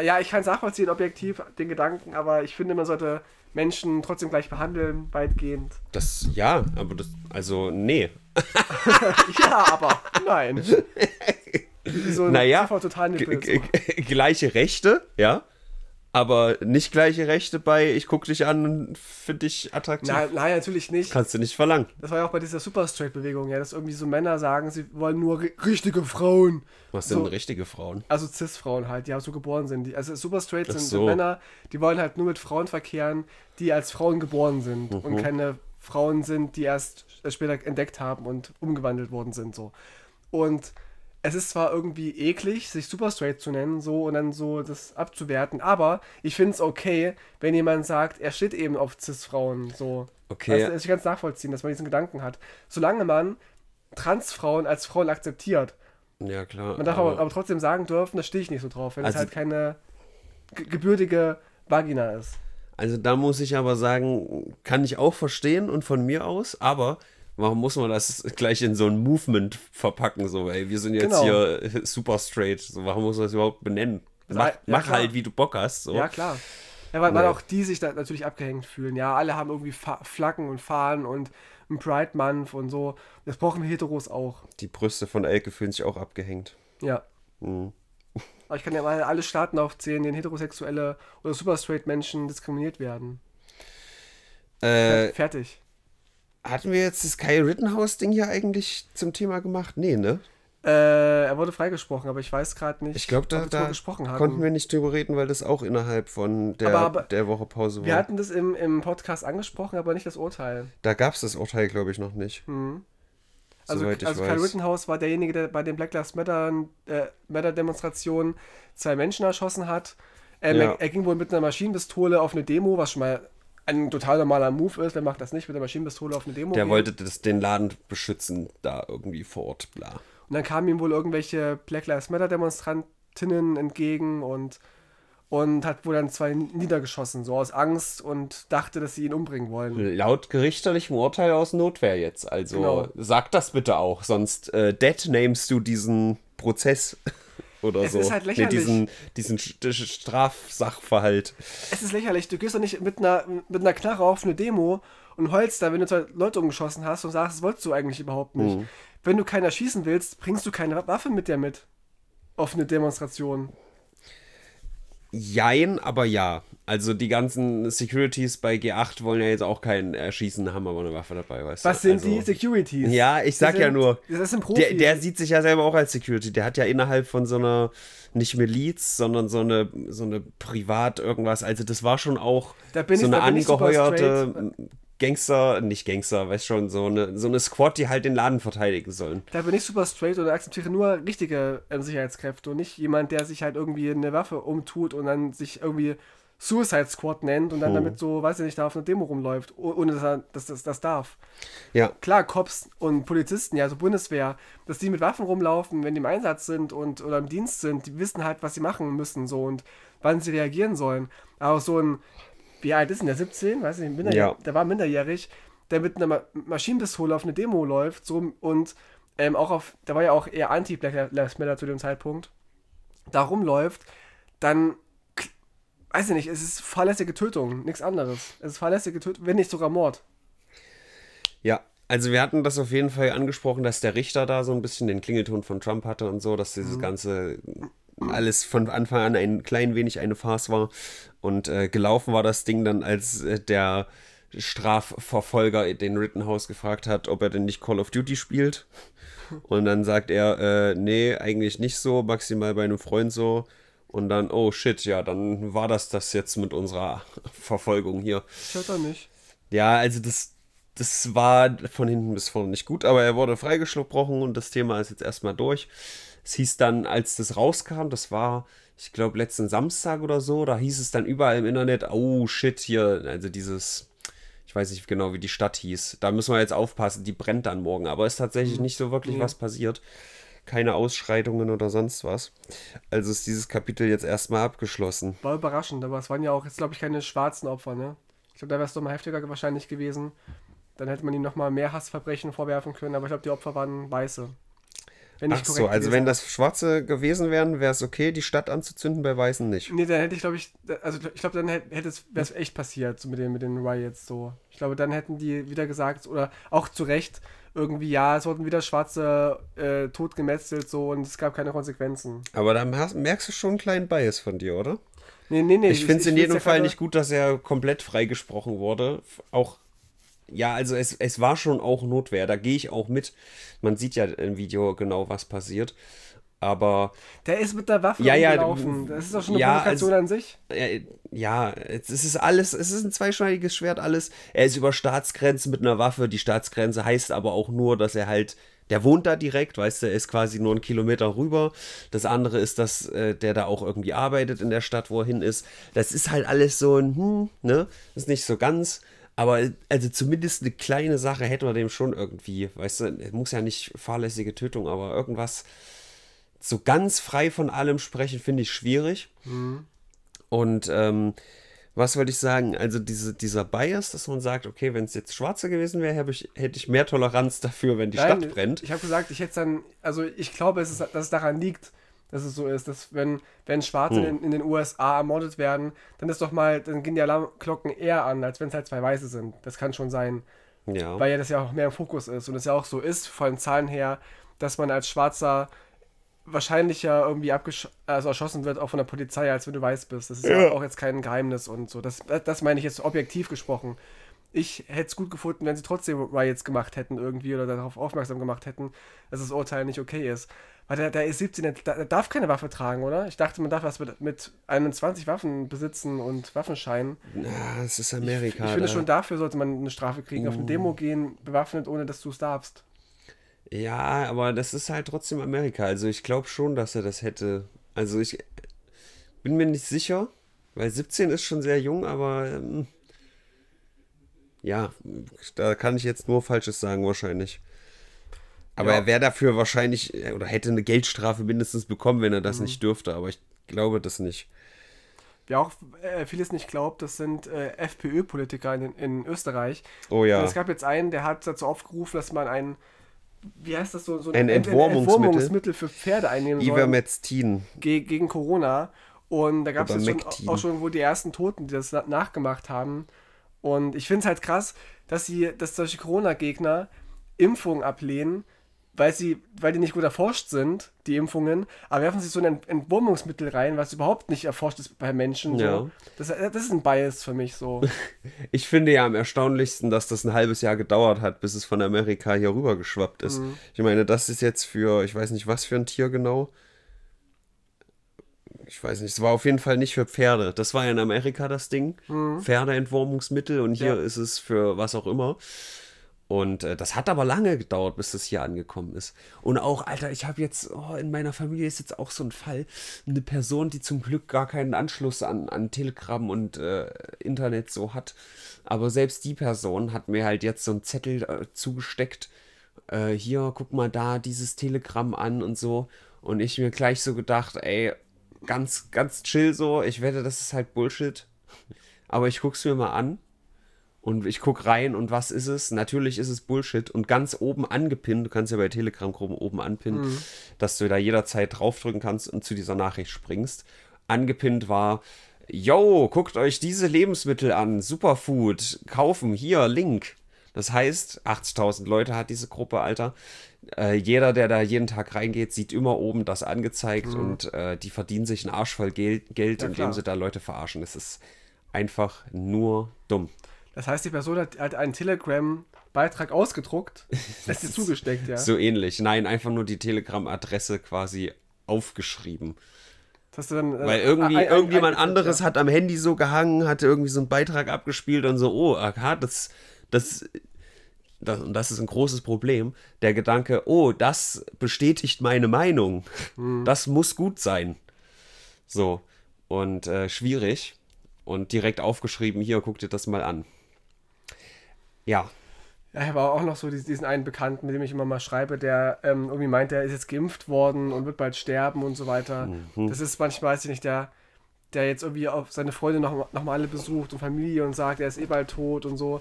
[SPEAKER 1] Ja, ich kann es nachvollziehen, objektiv, den Gedanken, aber ich finde, man sollte Menschen trotzdem gleich behandeln, weitgehend.
[SPEAKER 2] Das ja, aber das, also nee.
[SPEAKER 1] ja, aber nein.
[SPEAKER 2] So naja, gleiche Rechte, ja aber nicht gleiche Rechte bei, ich gucke dich an und finde
[SPEAKER 1] dich attraktiv. Nein, na, natürlich nicht. Kannst du nicht verlangen. Das war ja auch bei dieser Super straight bewegung ja, dass irgendwie so Männer sagen, sie wollen nur richtige Frauen. Was so, sind richtige Frauen? Also Cis-Frauen halt, die ja so geboren sind. Die, also Superstraight sind, so. sind Männer, die wollen halt nur mit Frauen verkehren, die als Frauen geboren sind mhm. und keine Frauen sind, die erst äh, später entdeckt haben und umgewandelt worden sind, so. Und es ist zwar irgendwie eklig, sich Super Straight zu nennen, so und dann so das abzuwerten, aber ich finde es okay, wenn jemand sagt, er steht eben auf Cis-Frauen, so. Okay. das ist ganz nachvollziehen, dass man diesen Gedanken hat. Solange man Transfrauen als Frauen akzeptiert. Ja, klar. Man darf aber, aber trotzdem sagen dürfen, da stehe ich nicht so drauf, wenn also, es halt keine gebürtige Vagina ist.
[SPEAKER 2] Also da muss ich aber sagen, kann ich auch verstehen und von mir aus, aber warum muss man das gleich in so ein Movement verpacken? So, ey, wir sind jetzt genau. hier äh, super straight. So, warum muss man das überhaupt benennen? Mach, ja, mach halt, wie du Bock hast. So. Ja, klar. Ja, weil, weil, auch
[SPEAKER 1] die sich da natürlich abgehängt fühlen. Ja, alle haben irgendwie Fa Flaggen und Fahnen und ein Pride Month und so. Das brauchen Heteros auch.
[SPEAKER 2] Die Brüste von Elke fühlen sich auch abgehängt. Ja. Mhm.
[SPEAKER 1] Aber ich kann ja mal alle Staaten aufzählen, in denen heterosexuelle oder super straight Menschen diskriminiert werden. Äh, Fertig. Hatten wir
[SPEAKER 2] jetzt das Kyle Rittenhouse-Ding hier eigentlich zum Thema gemacht? Nee, ne? Äh, er wurde freigesprochen, aber ich
[SPEAKER 1] weiß gerade nicht. Ich glaube, da, da gesprochen hatten. konnten
[SPEAKER 2] wir nicht drüber reden, weil das auch innerhalb von der, aber, aber, der Woche Pause war. Wir hatten
[SPEAKER 1] das im, im Podcast angesprochen, aber nicht das Urteil.
[SPEAKER 2] Da gab es das Urteil, glaube ich, noch nicht. Mhm. Also, also Kyle
[SPEAKER 1] Rittenhouse war derjenige, der bei den Black Lives Matter, äh, Matter Demonstrationen zwei Menschen erschossen hat. Ähm, ja. er, ging wohl mit einer Maschinenpistole auf eine Demo, was schon mal ein total normaler Move ist. Wer macht das nicht mit der Maschinenpistole auf eine Demo? Der wollte
[SPEAKER 2] das, den Laden beschützen, da irgendwie vor Ort, bla.
[SPEAKER 1] Und dann kamen ihm wohl irgendwelche Black Lives Matter-Demonstrantinnen entgegen und, und hat wohl dann zwei niedergeschossen, so aus Angst und dachte, dass sie ihn umbringen wollen.
[SPEAKER 2] Laut gerichterlichem Urteil aus Notwehr jetzt. Also genau. sag das bitte auch, sonst äh, dead namest du diesen Prozess oder es so. Es ist halt lächerlich. Nee, diesen, diesen Strafsachverhalt.
[SPEAKER 1] Es ist lächerlich. Du gehst doch nicht mit einer, mit einer Knarre auf eine Demo und heulst da, wenn du zwei Leute umgeschossen hast und sagst, das wolltest du eigentlich überhaupt nicht. Mhm. Wenn du keiner schießen willst, bringst du keine Waffe mit dir mit auf eine Demonstration.
[SPEAKER 2] Jein, aber ja. Also die ganzen Securities bei G8 wollen ja jetzt auch keinen Erschießen, haben aber eine Waffe dabei, weißt du? Was sind also, die
[SPEAKER 1] Securities? Ja, ich sag sind, ja nur. Das sind Profis. Der, der,
[SPEAKER 2] sieht sich ja selber auch als Security. Der hat ja innerhalb von so einer, nicht Miliz, sondern so eine, so eine Privat irgendwas. Also das war schon auch so eine angeheuerte Gangster, nicht Gangster, weißt schon, so eine, so eine Squad, die halt den Laden verteidigen sollen.
[SPEAKER 1] Da bin ich super straight und akzeptiere nur richtige äh, Sicherheitskräfte und nicht jemand, der sich halt irgendwie eine Waffe umtut und dann sich irgendwie Suicide Squad nennt und dann hm. damit so, weiß ich nicht, da auf einer Demo rumläuft, ohne dass er dass, dass, das darf. Ja. Klar, Cops und Polizisten, ja, so Bundeswehr, dass die mit Waffen rumlaufen, wenn die im Einsatz sind und oder im Dienst sind, die wissen halt, was sie machen müssen so und wann sie reagieren sollen. Aber so ein wie alt ist denn der? 17? Weiß ich nicht, ja. der war minderjährig, der mit einer Maschinenpistole auf eine Demo läuft, so und ähm, auch auf, der war ja auch eher anti-Black Lives Matter zu dem Zeitpunkt, da rumläuft, dann weiß ich nicht, es ist fahrlässige Tötung, nichts anderes. Es ist fahrlässige Tötung, wenn nicht sogar Mord.
[SPEAKER 2] Ja, also wir hatten das auf jeden Fall angesprochen, dass der Richter da so ein bisschen den Klingelton von Trump hatte und so, dass dieses mhm. ganze alles von Anfang an ein klein wenig eine Farce war. Und äh, gelaufen war das Ding dann, als äh, der Strafverfolger den Rittenhouse gefragt hat, ob er denn nicht Call of Duty spielt. Und dann sagt er, äh, nee, eigentlich nicht so, maximal bei einem Freund so. Und dann, oh shit, ja, dann war das das jetzt mit unserer Verfolgung hier. Ich hört er nicht. Ja, also das, das war von hinten bis vorne nicht gut, aber er wurde freigesprochen und das Thema ist jetzt erstmal durch. Es hieß dann, als das rauskam, das war, ich glaube, letzten Samstag oder so, da hieß es dann überall im Internet, oh shit, hier, also dieses, ich weiß nicht genau, wie die Stadt hieß. Da müssen wir jetzt aufpassen, die brennt dann morgen. Aber ist tatsächlich mhm. nicht so wirklich mhm. was passiert. Keine Ausschreitungen oder sonst was. Also ist dieses Kapitel jetzt erstmal abgeschlossen.
[SPEAKER 1] War überraschend, aber es waren ja auch jetzt, glaube ich, keine schwarzen Opfer, ne? Ich glaube, da wäre es doch mal heftiger wahrscheinlich gewesen. Dann hätte man ihnen nochmal mehr Hassverbrechen vorwerfen können, aber ich glaube, die Opfer waren weiße. Wenn Ach so, also wenn das
[SPEAKER 2] Schwarze gewesen wären, wäre es okay, die Stadt anzuzünden, bei Weißen nicht.
[SPEAKER 1] Nee, dann hätte ich, glaube ich, also ich glaube, dann hätte, es, wäre es echt passiert, so mit den, mit den Riots so. Ich glaube, dann hätten die wieder gesagt, oder auch zu Recht, irgendwie, ja, es wurden wieder Schwarze äh, totgemetzelt so und es gab keine Konsequenzen.
[SPEAKER 2] Aber da merkst du schon einen kleinen Bias von dir, oder? Nee, nee, nee. Ich finde es in jedem Fall nicht gut, dass er komplett freigesprochen wurde. Auch ja, also es, es war schon auch Notwehr, da gehe ich auch mit. Man sieht ja im Video genau, was passiert. Aber. Der ist mit der Waffe ja, ja, gelaufen. Das ist doch schon eine ja, Provokation es, also an sich. Äh, ja, es ist alles, es ist ein zweischneidiges Schwert, alles. Er ist über Staatsgrenzen mit einer Waffe. Die Staatsgrenze heißt aber auch nur, dass er halt der wohnt da direkt, weißt du, er ist quasi nur einen Kilometer rüber. Das andere ist, dass äh, der da auch irgendwie arbeitet in der Stadt, wo er hin ist. Das ist halt alles so ein, hm, ne, ist nicht so ganz. Aber also zumindest eine kleine Sache hätte man dem schon irgendwie, weißt du, muss ja nicht fahrlässige Tötung, aber irgendwas so ganz frei von allem sprechen, finde ich schwierig. Mhm. Und ähm, was würde ich sagen? Also diese, dieser Bias, dass man sagt, okay, wenn es jetzt schwarzer gewesen wäre, ich, hätte ich mehr Toleranz dafür, wenn die Nein, Stadt brennt.
[SPEAKER 1] Ich habe gesagt, ich hätte dann, also ich glaube, es ist, dass es daran liegt, dass es so ist, dass wenn, wenn Schwarze hm. in, in, den USA ermordet werden, dann ist doch mal, dann gehen die Alarmglocken eher an, als wenn es halt zwei Weiße sind. Das kann schon sein. Ja. Weil ja das ja auch mehr im Fokus ist und es ja auch so ist, von allem Zahlen her, dass man als Schwarzer wahrscheinlicher irgendwie also erschossen wird, auch von der Polizei, als wenn du weiß bist. Das ist ja, ja auch jetzt kein Geheimnis und so. Das, das meine ich jetzt objektiv gesprochen ich hätte es gut gefunden, wenn sie trotzdem Riots gemacht hätten irgendwie oder darauf aufmerksam gemacht hätten, dass das Urteil nicht okay ist. Weil der, der ist 17, der, darf keine Waffe tragen, oder? Ich dachte, man darf was mit, mit 21 Waffen besitzen und Waffenschein. Ja, es ist Amerika. Ich, ich finde ne? schon dafür sollte man eine Strafe kriegen. Uh. Auf eine mm. Demo gehen, bewaffnet, ohne dass du es darfst.
[SPEAKER 2] Ja, aber das ist halt trotzdem Amerika. Also ich glaube schon, dass er das hätte. Also ich bin mir nicht sicher, weil 17 ist schon sehr jung, aber. Ähm ja, da kann ich jetzt nur Falsches sagen wahrscheinlich. Aber ja. er wäre dafür wahrscheinlich äh, oder hätte eine Geldstrafe mindestens bekommen, wenn er das mhm. nicht dürfte. Aber ich glaube das nicht.
[SPEAKER 1] Wer auch äh, vieles nicht glaubt, das sind äh, FPÖ-Politiker in, in, Österreich. Oh ja. Und es gab jetzt einen, der hat dazu aufgerufen, dass man ein, wie heißt das so, so ein, ein Entwurmungsmittel. Entwurmungsmittel. für Pferde einnehmen soll. Ivermectin. Ge gegen Corona. Und da gab es jetzt auch schon irgendwo die ersten Toten, die das nachgemacht haben. Und ich finde es halt krass, dass sie, dass solche Corona-Gegner Impfungen ablehnen, weil sie, weil die nicht gut erforscht sind, die Impfungen, aber werfen sie so ein Entwurmungsmittel rein, was überhaupt nicht erforscht ist bei Menschen. So. Das, das, ist ein Bias für mich so.
[SPEAKER 2] Ich finde ja am erstaunlichsten, dass das ein halbes Jahr gedauert hat, bis es von Amerika hier rüber geschwappt ist. Mhm. Ich meine, das ist jetzt für, ich weiß nicht, was für ein Tier genau, ich weiß nicht, es war auf jeden Fall nicht für Pferde. Das war ja in Amerika das Ding. Mhm. Pferdeentwurmungsmittel und hier ja. ist es für was auch immer. Und äh, das hat aber lange gedauert, bis das hier angekommen ist. Und auch, Alter, ich habe jetzt, oh, in meiner Familie ist jetzt auch so ein Fall, eine Person, die zum Glück gar keinen Anschluss an, an Telegram und äh, Internet so hat. Aber selbst die Person hat mir halt jetzt so einen Zettel äh, zugesteckt. Äh, hier, guck mal da dieses Telegram an und so. Und ich mir gleich so gedacht, ey, ganz, ganz chill so. Ich wette, das ist halt Bullshit. Aber ich gucke es mir mal an und ich gucke rein und was ist es? Natürlich ist es Bullshit und ganz oben angepinnt, du kannst ja bei Telegram-Gruppen oben anpinnen, mhm. dass du da jederzeit draufdrücken kannst und zu dieser Nachricht springst. Angepinnt war, yo, guckt euch diese Lebensmittel an, Superfood, kaufen, hier, Link. Das heißt, 80.000 Leute hat diese Gruppe, Alter. Äh, jeder, der da jeden Tag reingeht, sieht immer oben das angezeigt mhm. und äh, die verdienen sich einen Arsch voll Gel Geld, ja, indem sie da Leute verarschen. Es ist einfach nur dumm.
[SPEAKER 1] Das heißt, die Person hat, hat einen Telegram-Beitrag ausgedruckt, das ist zugesteckt, ja. So
[SPEAKER 2] ähnlich. Nein, einfach nur die Telegram-Adresse quasi aufgeschrieben.
[SPEAKER 1] Dann, äh, Weil irgendwie, ein, ein, ein, anderes
[SPEAKER 2] ja. hat am Handy so gehangen, hatte irgendwie so einen Beitrag abgespielt und so, oh, aha, ah, das, das das, und das ist ein großes Problem, der Gedanke, oh, das bestätigt meine Meinung. Mhm. Das muss gut sein. So. Und äh, schwierig. Und direkt aufgeschrieben, hier, guck dir das mal an. Ja.
[SPEAKER 1] Ja, ich habe auch noch so diesen einen Bekannten, mit dem ich immer mal schreibe, der ähm, irgendwie meint, der ist jetzt geimpft worden und wird bald sterben und so weiter. Mhm. Das ist manchmal, weiß ich nicht, der, der jetzt irgendwie auf seine Freunde nochmal noch alle besucht und Familie und sagt, er ist eh bald tot und so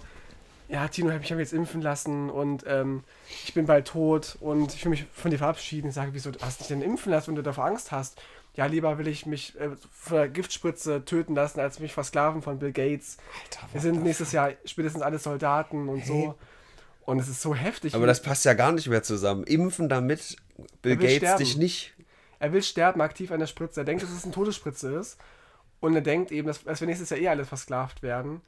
[SPEAKER 1] ja, Tino, ich habe mich jetzt impfen lassen und ähm, ich bin bald tot und ich will mich von dir verabschieden. Ich sage, wieso hast du dich denn impfen lassen, wenn du davor Angst hast? Ja, lieber will ich mich äh, von der Giftspritze töten lassen, als mich versklaven von Bill Gates. Alter, Wir sind nächstes Jahr spätestens alle Soldaten und hey. so. Und es ist so heftig. Aber das
[SPEAKER 2] passt ja gar nicht mehr zusammen. Impfen damit Bill Gates sterben. dich nicht.
[SPEAKER 1] Er will sterben aktiv an der Spritze. Er denkt, dass es eine Todesspritze ist. Und er denkt eben, dass, dass wir nächstes Jahr eh alles versklavt werden.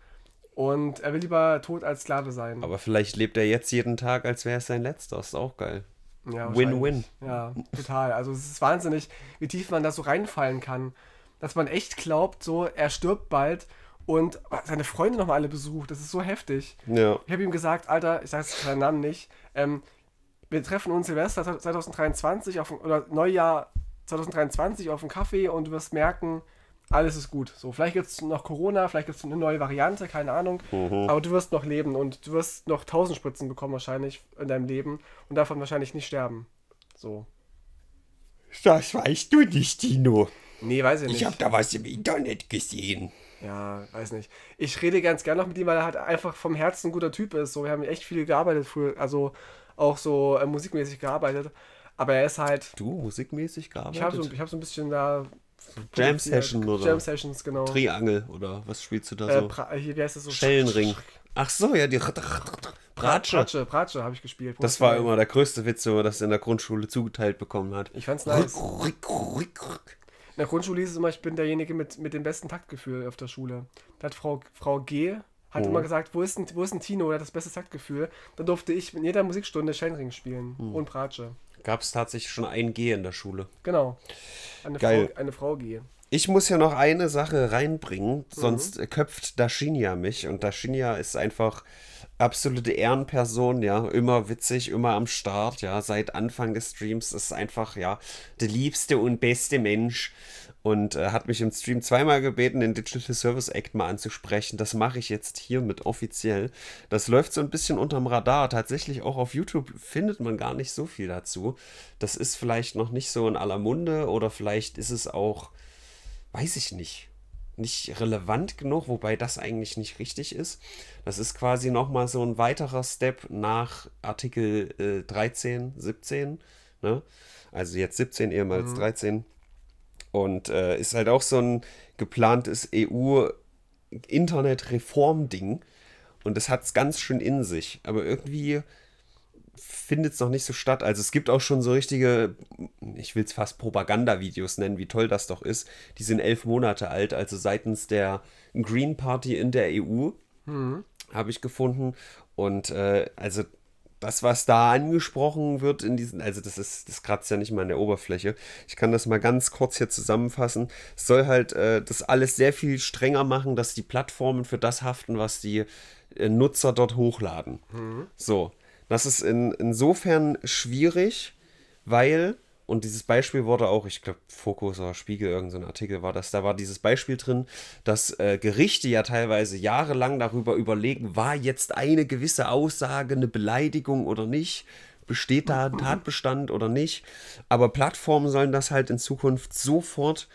[SPEAKER 1] Und er will lieber tot als Sklave sein. Aber
[SPEAKER 2] vielleicht lebt er jetzt jeden Tag, als wäre es sein letzter. Das ist auch geil. Win-win.
[SPEAKER 1] Ja, ja, total. Also es ist wahnsinnig, wie tief man da so reinfallen kann. Dass man echt glaubt, so, er stirbt bald und seine Freunde nochmal alle besucht. Das ist so heftig. Ja. Ich habe ihm gesagt, Alter, ich sage jetzt seinen Namen nicht, ähm, wir treffen uns Silvester 2023 auf, oder Neujahr 2023 auf dem Kaffee und du wirst merken, alles ist gut. So, vielleicht gibt es noch Corona, vielleicht gibt es eine neue Variante, keine Ahnung. Mhm. Aber du wirst noch leben und du wirst noch tausend Spritzen bekommen wahrscheinlich in deinem Leben und davon wahrscheinlich nicht sterben. So.
[SPEAKER 2] Das weißt du nicht, Dino.
[SPEAKER 1] Nee, weiß ich nicht. Ich habe da was im Internet gesehen. Ja, weiß nicht. Ich rede ganz gerne noch mit ihm, weil er halt einfach vom Herzen ein guter Typ ist. So, wir haben echt viel gearbeitet früher, also auch so äh, musikmäßig gearbeitet. Aber er ist halt. Du, musikmäßig gearbeitet? Ich habe so, hab so ein bisschen da Jam Session halt. oder? Jam Sessions, genau. Triangel
[SPEAKER 2] oder was spielst du da äh, so? Äh, wie heißt das so? Schellenring. Ach so, ja, die Bratsche.
[SPEAKER 1] Bratsche, Bratsche habe ich gespielt. Das war immer der
[SPEAKER 2] größte Witz, wenn man das in der Grundschule zugeteilt bekommen hat. Ich fand's nice. In
[SPEAKER 1] der Grundschule hieß es immer, ich bin derjenige mit, mit dem besten Taktgefühl auf der Schule. Da hat Frau, Frau G. hat oh. immer gesagt, wo ist, denn, wo ist denn Tino, der hat das beste Taktgefühl. Dann durfte ich in jeder Musikstunde Schellenring spielen hm. und Bratsche.
[SPEAKER 2] Gab es tatsächlich schon ein G in der Schule. Genau. Eine Geil. Frau, eine Frau G. Ich muss ja noch eine Sache reinbringen, mhm. sonst äh, köpft Dashinia mich. Und Dashinia ist einfach absolute Ehrenperson, ja. Immer witzig, immer am Start, ja. Seit Anfang des Streams ist einfach, ja, der liebste und beste Mensch und äh, hat mich im Stream zweimal gebeten, den Digital Service Act mal anzusprechen. Das mache ich jetzt hiermit offiziell. Das läuft so ein bisschen unterm Radar. Tatsächlich auch auf YouTube findet man gar nicht so viel dazu. Das ist vielleicht noch nicht so in aller Munde oder vielleicht ist es auch, weiß ich nicht, nicht relevant genug, wobei das eigentlich nicht richtig ist. Das ist quasi nochmal so ein weiterer Step nach Artikel äh, 13, 17. Ne? Also jetzt 17 ehemals mhm. 13 und äh, ist halt auch so ein geplantes EU-Internet-Reform-Ding. Und das hat es ganz schön in sich. Aber irgendwie findet es noch nicht so statt. Also es gibt auch schon so richtige, ich will es fast Propagandavideos nennen, wie toll das doch ist. Die sind elf Monate alt, also seitens der Green Party in der EU, mhm. habe ich gefunden. Und äh, also das, was da angesprochen wird in diesen, also das ist, das kratzt ja nicht mal an der Oberfläche. Ich kann das mal ganz kurz hier zusammenfassen. Es soll halt äh, das alles sehr viel strenger machen, dass die Plattformen für das haften, was die äh, Nutzer dort hochladen. Mhm. So. Das ist in, insofern schwierig, weil und dieses Beispiel wurde auch, ich glaube, Fokus oder Spiegel, irgendein so Artikel war das, da war dieses Beispiel drin, dass äh, Gerichte ja teilweise jahrelang darüber überlegen, war jetzt eine gewisse Aussage eine Beleidigung oder nicht, besteht da ein Tatbestand oder nicht. Aber Plattformen sollen das halt in Zukunft sofort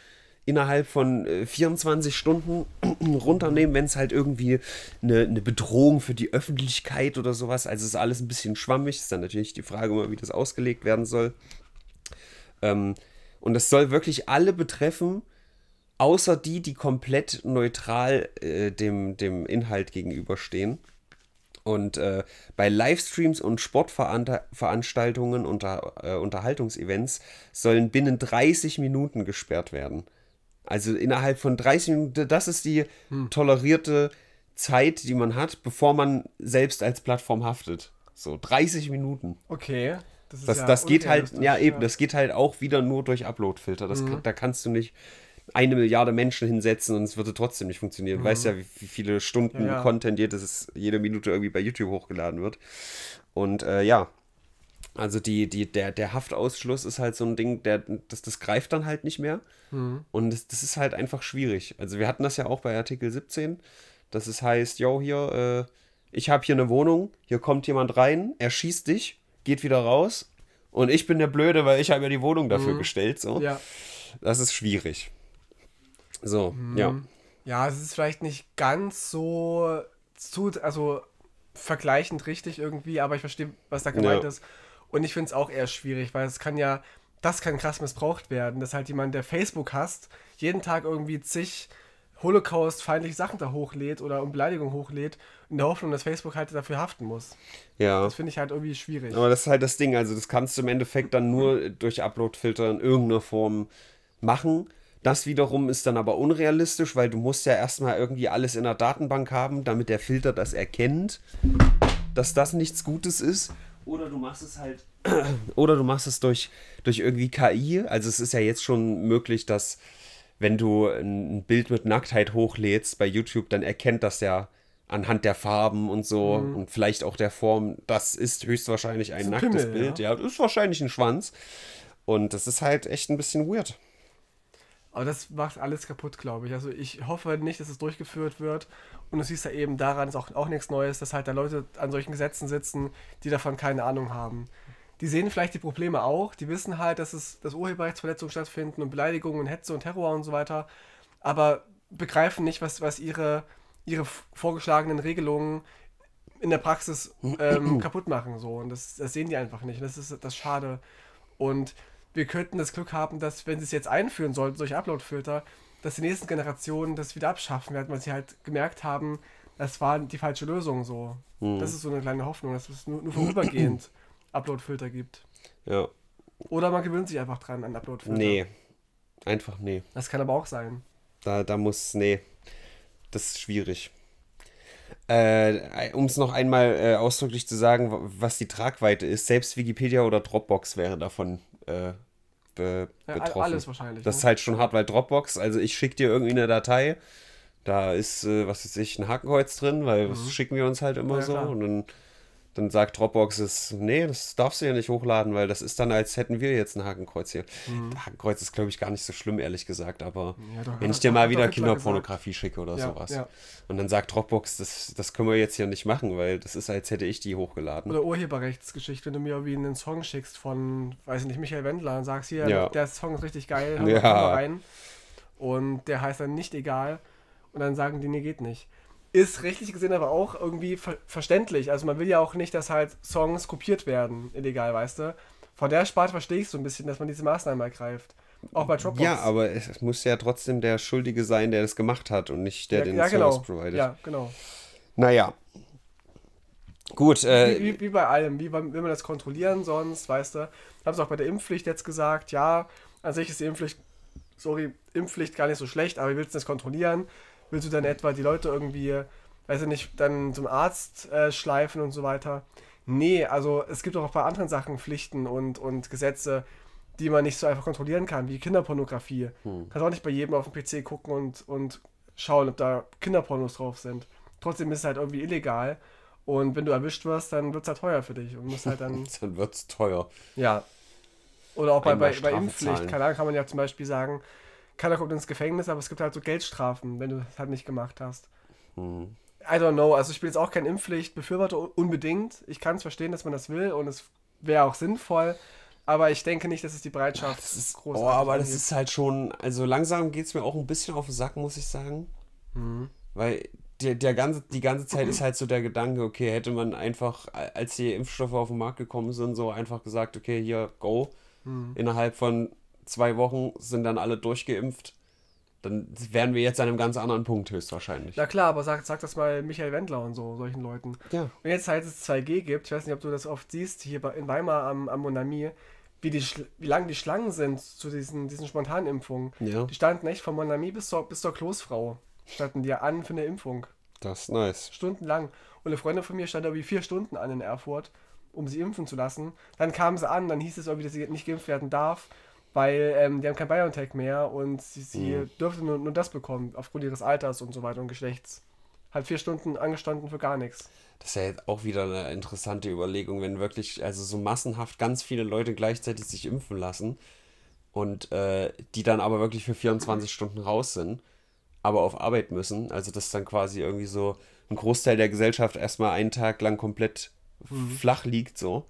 [SPEAKER 2] innerhalb von äh, 24 Stunden runternehmen, wenn es halt irgendwie eine, eine, Bedrohung für die Öffentlichkeit oder sowas. Also ist alles ein bisschen schwammig. Ist dann natürlich die Frage immer, wie das ausgelegt werden soll. Ähm, und das soll wirklich alle betreffen, außer die, die komplett neutral äh, dem, dem Inhalt gegenüberstehen. Und äh, bei Livestreams und Sportveranstaltungen, unter, äh, Unterhaltungsevents sollen binnen 30 Minuten gesperrt werden. Also innerhalb von 30 Minuten, das ist die hm. tolerierte Zeit, die man hat, bevor man selbst als Plattform haftet. So 30 Minuten.
[SPEAKER 1] Okay. Das, das, ja das geht halt, ja eben, ja. das
[SPEAKER 2] geht halt auch wieder nur durch Upload-Filter. Mhm. Kann, da kannst du nicht eine Milliarde Menschen hinsetzen und es würde trotzdem nicht funktionieren. Mhm. Du weißt mhm. ja, wie, viele Stunden ja, Content jedes, jede Minute irgendwie bei YouTube hochgeladen wird. Und äh, ja, also die, die, der, der Haftausschluss ist halt so ein Ding, der, das, das greift dann halt nicht mehr. Mhm. Und das, das, ist halt einfach schwierig. Also wir hatten das ja auch bei Artikel 17, dass es heißt, yo, hier, äh, ich habe hier eine Wohnung, hier kommt jemand rein, er schießt dich geht wieder raus und ich bin der Blöde, weil ich habe ja die Wohnung dafür mhm. gestellt. So. Ja. Das ist schwierig. So, mhm. ja.
[SPEAKER 1] Ja, es ist vielleicht nicht ganz so zu, also vergleichend richtig irgendwie, aber ich verstehe, was da gemeint ja. ist. Und ich finde es auch eher schwierig, weil es kann ja, das kann krass missbraucht werden, dass halt jemand, der Facebook hasst, jeden Tag irgendwie zig Holocaust-feindliche Sachen da hochlädt oder um Beleidigung hochlädt, in der Hoffnung, dass Facebook halt dafür haften muss. Ja. Das finde ich halt irgendwie schwierig. Aber das ist
[SPEAKER 2] halt das Ding, also das kannst du im Endeffekt dann nur durch Upload-Filter in irgendeiner Form machen. Das wiederum ist dann aber unrealistisch, weil du musst ja erstmal irgendwie alles in der Datenbank haben, damit der Filter das erkennt, dass das nichts Gutes ist. Oder du machst es halt, oder du machst es durch, durch irgendwie KI. Also es ist ja jetzt schon möglich, dass wenn du ein Bild mit Nacktheit hochlädst bei YouTube, dann erkennt das ja anhand der Farben und so mhm. und vielleicht auch der Form, das ist höchstwahrscheinlich ein, ist ein nacktes Pimmel, Bild. Ja. ja, ist wahrscheinlich ein Schwanz. Und das ist halt echt ein bisschen weird.
[SPEAKER 1] Aber das macht alles kaputt, glaube ich. Also ich hoffe nicht, dass es durchgeführt wird. Und du siehst ja eben daran, ist auch, auch nichts Neues, dass halt da Leute an solchen Gesetzen sitzen, die davon keine Ahnung haben die sehen vielleicht die Probleme auch, die wissen halt, dass es dass Urheberrechtsverletzungen stattfinden und Beleidigungen und Hetze und Terror und so weiter, aber begreifen nicht, was, was ihre, ihre vorgeschlagenen Regelungen in der Praxis ähm, kaputt machen. So. Und das, das sehen die einfach nicht. Und das ist das Schade. Und wir könnten das Glück haben, dass, wenn sie es jetzt einführen sollten, solche Upload-Filter, dass die nächsten Generationen das wieder abschaffen werden, weil sie halt gemerkt haben, das war die falsche Lösung so. Mhm. Das ist so eine kleine Hoffnung, das ist nur, nur vorübergehend. Upload-Filter gibt. Ja. Oder man gewöhnt sich einfach dran an Upload-Filter. Nee. Einfach nee. Das kann aber auch sein.
[SPEAKER 2] Da, da muss, nee. Das ist schwierig. Äh, um es noch einmal äh, ausdrücklich zu sagen, was die Tragweite ist, selbst Wikipedia oder Dropbox wäre davon äh, be betroffen. Alles wahrscheinlich. Das ne? ist halt schon hart, weil Dropbox, also ich schicke dir irgendwie eine Datei, da ist, äh, was weiß ich, ein Hakenkreuz drin, weil mhm. das schicken wir uns halt immer ja, so. Klar. Und dann dann sagt Dropbox, es, nee, das darfst du ja nicht hochladen, weil das ist dann, als hätten wir jetzt ein Hakenkreuz hier. Mhm. Hakenkreuz ist, glaube ich, gar nicht so schlimm, ehrlich gesagt, aber ja, doch, wenn ich dir mal wieder Kinderpornografie schicke oder ja, sowas. Ja. Und dann sagt Dropbox, das, das können wir jetzt hier nicht machen, weil das ist, als hätte ich die hochgeladen.
[SPEAKER 1] Oder Urheberrechtsgeschichte, wenn du mir irgendwie einen Song schickst von, weiß nicht, Michael Wendler und sagst, hier, der Song ist richtig geil, hör mal rein. Und der heißt dann nicht egal. Und dann sagen die, nee, geht nicht ist rechtlich gesehen aber auch irgendwie ver verständlich. Also man will ja auch nicht, dass halt Songs kopiert werden, illegal, weißt du. Von der Sparte verstehe ich so ein bisschen, dass man diese Maßnahmen ergreift. Auch bei Dropbox. Ja,
[SPEAKER 2] aber es muss ja trotzdem der Schuldige sein, der das gemacht hat und nicht der, ja, den ja, Service genau. provided. Ja, genau. Naja. Gut. Äh, wie,
[SPEAKER 1] wie, wie, bei allem, wie will man das kontrollieren sonst, weißt du? Haben es auch bei der Impfpflicht jetzt gesagt, ja, an sich ist die Impfpflicht, sorry, Impfpflicht gar nicht so schlecht, aber wir willst das kontrollieren? willst du dann etwa die Leute irgendwie, weiß ich nicht, dann zum Arzt äh, schleifen und so weiter? Nee, also es gibt auch ein paar anderen Sachen, Pflichten und, und Gesetze, die man nicht so einfach kontrollieren kann, wie Kinderpornografie. Hm. Kannst auch nicht bei jedem auf dem PC gucken und, und schauen, ob da Kinderpornos drauf sind. Trotzdem ist es halt irgendwie illegal. Und wenn du erwischt wirst, dann wird es halt teuer für dich. Und musst halt dann. dann wird es teuer. Ja. Oder auch bei, bei, bei Impfpflicht. Keine Ahnung, kann man ja zum Beispiel sagen, keiner kommt ins Gefängnis, aber es gibt halt so Geldstrafen, wenn du es halt nicht gemacht hast. Mhm. I don't know. Also ich bin jetzt auch kein Impfpflichtbefürworter unbedingt. Ich kann es verstehen, dass man das will und es wäre auch sinnvoll. Aber ich denke nicht, dass es die Bereitschaft Ach, das ist groß Oh, aber das ist
[SPEAKER 2] halt schon. Also langsam geht es mir auch ein bisschen auf den Sack, muss ich sagen. Mhm. Weil der, der ganze, die ganze Zeit ist halt so der Gedanke, okay, hätte man einfach, als die Impfstoffe auf den Markt gekommen sind, so einfach gesagt, okay, hier, go. Mhm. Innerhalb von zwei Wochen sind dann alle durchgeimpft. Dann wären wir jetzt an einem ganz anderen Punkt höchstwahrscheinlich.
[SPEAKER 1] Na klar, aber sag, sag das mal Michael Wendler und so, solchen Leuten. Ja. Und jetzt halt es 2G gibt, ich weiß nicht, ob du das oft siehst, hier in Weimar am, am Monami, wie, die, wie lang die Schlangen sind zu diesen, diesen Spontanimpfungen. Ja. Die standen echt von Monami bis zur, bis zur Klosfrau. Standen die an für eine Impfung. Das ist nice. Stundenlang. Und eine Freundin von mir stand irgendwie vier Stunden an in Erfurt, um sie impfen zu lassen. Dann kamen sie an, dann hieß es irgendwie, dass sie nicht geimpft werden darf weil ähm, die haben kein BioNTech mehr und sie, sie mhm. dürfen nur, nur, das bekommen, aufgrund ihres Alters und so weiter und Geschlechts. Halt vier Stunden angestanden für gar nichts.
[SPEAKER 2] Das ist ja jetzt auch wieder eine interessante Überlegung, wenn wirklich, also so massenhaft ganz viele Leute gleichzeitig sich impfen lassen und äh, die dann aber wirklich für 24 Stunden raus sind, aber auf Arbeit müssen. Also, dass dann quasi irgendwie so ein Großteil der Gesellschaft erstmal einen Tag lang komplett mhm. flach liegt, so.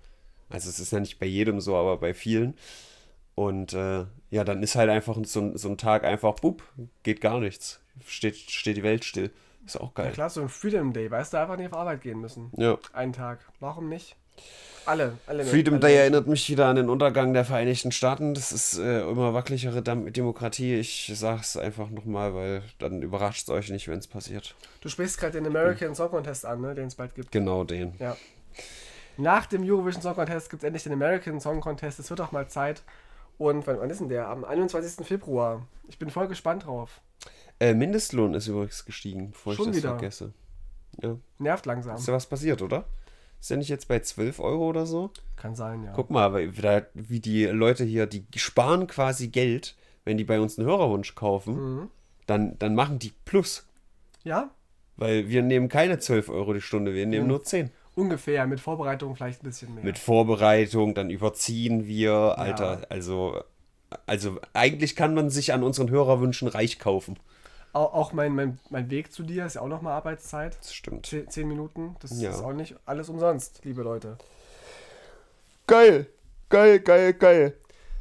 [SPEAKER 2] Also, es ist ja nicht bei jedem so, aber bei vielen. Und äh, ja, dann ist halt einfach so, so ein Tag einfach, bup, geht gar nichts. Steht, steht die Welt still. Ist auch geil. Ja,
[SPEAKER 1] klar, so ein Freedom Day, weißt du, einfach nicht auf Arbeit gehen müssen. Ja. Einen Tag. Warum nicht? Alle, alle. Freedom alle. Day
[SPEAKER 2] erinnert mich wieder an den Untergang der Vereinigten Staaten. Das ist äh, immer wackeligere Demokratie. Ich sage es einfach nochmal, weil dann überrascht es euch nicht, wenn es passiert.
[SPEAKER 1] Du sprichst gerade den American Song Contest an, ne? den es bald gibt. Genau den. Ja. Nach dem Eurovision Song Contest gibt es endlich den American Song Contest. Es wird auch mal Zeit. Und wann, wann ist denn der? Am 21. Februar. Ich bin voll gespannt drauf.
[SPEAKER 2] Äh, Mindestlohn ist übrigens gestiegen, bevor Schon ich das wieder. vergesse. Ja.
[SPEAKER 1] Nervt langsam. Ist ja
[SPEAKER 2] was passiert, oder? Ist ja nicht jetzt bei 12 Euro oder so? Kann sein, ja. Guck mal, wie die Leute hier, die sparen quasi Geld, wenn die bei uns einen Hörerwunsch kaufen, mhm. dann, dann machen die
[SPEAKER 1] Plus. Ja?
[SPEAKER 2] Weil wir nehmen keine 12 Euro die Stunde, wir nehmen mhm. nur
[SPEAKER 1] 10. Ungefähr, mit Vorbereitung vielleicht ein bisschen mehr. Mit
[SPEAKER 2] Vorbereitung, dann überziehen wir, ja. Alter. Also, also eigentlich kann man sich an unseren Hörerwünschen reich kaufen.
[SPEAKER 1] Auch, auch mein, mein, mein Weg zu dir ist ja auch nochmal Arbeitszeit. Das stimmt. Ze zehn Minuten, das ja. ist auch nicht alles umsonst, liebe Leute. Geil, geil, geil, geil.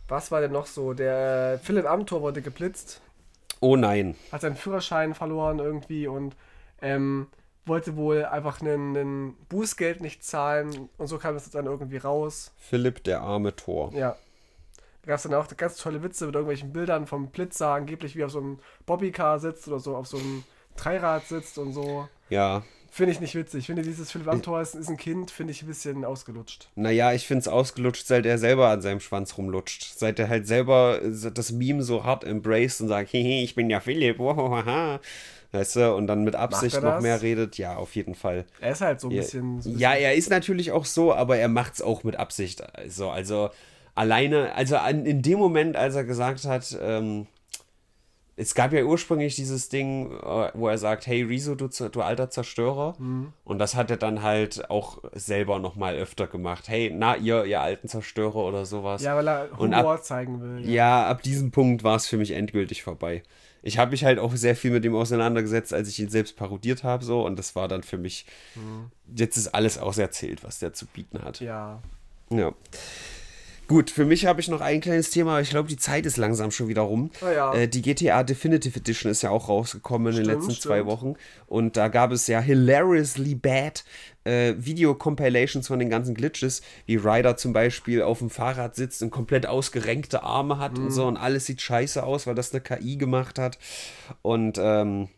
[SPEAKER 1] Was war denn noch so? Der Philipp Amthor wurde geblitzt. Oh nein. Hat seinen Führerschein verloren irgendwie und ähm, wollte wohl einfach ein Bußgeld nicht zahlen und so kam das dann irgendwie raus.
[SPEAKER 2] Philipp, der arme Tor.
[SPEAKER 1] Ja. Da gab es dann auch ganz tolle Witze mit irgendwelchen Bildern vom Blitzer, angeblich wie auf so einem Bobbycar sitzt oder so auf so einem Dreirad sitzt und so. Ja. Finde ich nicht witzig. Ich finde, dieses Philipp Amthor ist, ist ein Kind, finde ich ein bisschen ausgelutscht.
[SPEAKER 2] Naja, ich finde es ausgelutscht, seit er selber an seinem Schwanz rumlutscht. Seit er halt selber äh, das Meme so hart embraced und sagt, hehe, ich bin ja Philipp, wohohoha weißt du, und dann mit Absicht noch mehr redet. Ja, auf jeden Fall. Er ist halt so ein ja, bisschen. ja, er ist natürlich auch so, aber er macht es auch mit Absicht. Also, also alleine, also an, in dem Moment, als er gesagt hat, ähm, es gab ja ursprünglich dieses Ding, äh, wo er sagt, hey Riso, du, du alter Zerstörer. Mhm. Und das hat er dann halt auch selber nochmal öfter gemacht. Hey, na, ihr, ihr alten Zerstörer oder sowas. Ja, weil er Humor
[SPEAKER 1] ab, zeigen will. Ja.
[SPEAKER 2] ja, ab diesem Punkt war es für mich endgültig vorbei ich habe mich halt auch sehr viel mit ihm auseinandergesetzt, als ich ihn selbst parodiert habe, so und das war dann für mich, mhm. jetzt ist alles auserzählt, was der zu bieten hat. Ja. Ja. Gut, für mich habe ich noch ein kleines Thema, aber ich glaube, die Zeit ist langsam schon wieder rum. Oh ja. äh, die GTA Definitive Edition ist ja auch rausgekommen stimmt, in den letzten stimmt. zwei Wochen. Und da gab es ja Hilariously Bad äh, Video-Compilations von den ganzen Glitches, wie Ryder zum Beispiel auf dem Fahrrad sitzt und komplett ausgerenkte Arme hat mhm. und so und alles sieht scheiße aus, weil das eine KI gemacht hat. Und ähm,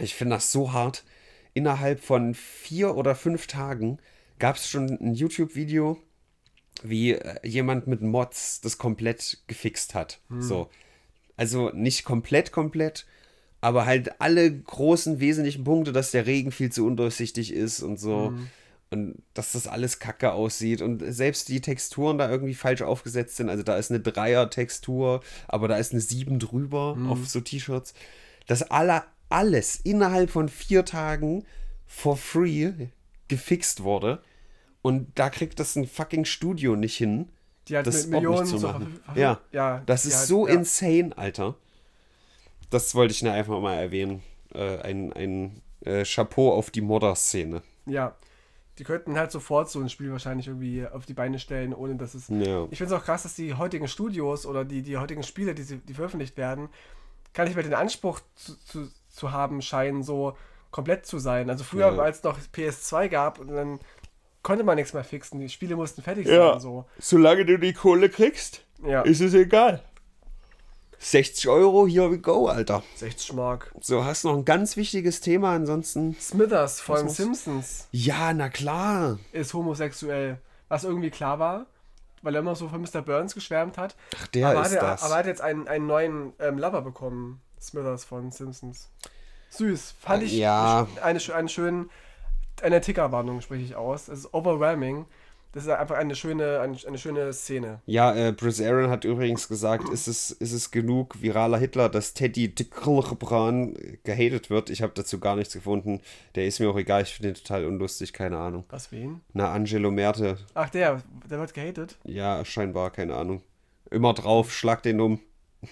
[SPEAKER 2] ich finde das so hart. Innerhalb von vier oder fünf Tagen gab es schon ein YouTube-Video, wie äh, jemand mit Mods das komplett gefixt hat. Mhm. So. Also nicht komplett, komplett, aber halt alle großen wesentlichen Punkte, dass der Regen viel zu undurchsichtig ist und so. Mhm. Und dass das alles kacke aussieht und selbst die Texturen da irgendwie falsch aufgesetzt sind. Also da ist eine Dreier-Textur, aber da ist eine Sieben drüber mhm. auf so T-Shirts. Dass alle, alles innerhalb von vier Tagen for free gefixt wurde. Und da kriegt das ein fucking Studio nicht hin. Die hat das mit Millionen zu machen. So, ja. ja, das ist halt, so ja. insane, Alter das wollte ich nur einfach mal erwähnen. Äh, ein ein äh, Chapeau auf die Modder-Szene.
[SPEAKER 1] Ja. Die könnten halt sofort so ein Spiel wahrscheinlich irgendwie auf die Beine stellen, ohne dass es. Ja. Ich finde es auch krass, dass die heutigen Studios oder die, die heutigen Spiele, die, die veröffentlicht werden, gar nicht mehr den Anspruch zu, zu, zu haben scheinen, so komplett zu sein. Also früher, ja. als es noch PS2 gab und dann konnte man nichts mehr fixen. Die Spiele mussten fertig ja. sein. So.
[SPEAKER 2] Solange du die Kohle kriegst, ja. ist es egal. 60 Euro, here we go, Alter. 60 Mark. So, hast noch ein ganz wichtiges Thema, ansonsten. Smithers von
[SPEAKER 1] Simpsons.
[SPEAKER 2] Ja, na klar.
[SPEAKER 1] Ist homosexuell. Was irgendwie klar war, weil er immer so von Mr. Burns geschwärmt hat. Ach, der aber ist er, das. Aber hat jetzt einen, einen neuen ähm, Lover bekommen, Smithers von Simpsons. Süß. Fand äh, ich ja. eine, eine schöne, eine Tickerwarnung spreche ich aus. Es ist overwhelming das ist einfach eine schöne, eine, eine schöne Szene.
[SPEAKER 2] Ja, äh, Bruce Aaron hat übrigens gesagt, ist es, ist es genug viraler Hitler, dass Teddy de Kolchbran gehatet wird? Ich habe dazu gar nichts gefunden. Der ist mir auch egal, ich finde den total unlustig, keine Ahnung. Was, wen? Na, Angelo Merte.
[SPEAKER 1] Ach, der, der wird gehatet?
[SPEAKER 2] Ja, scheinbar, keine Ahnung. Immer drauf, schlag den um.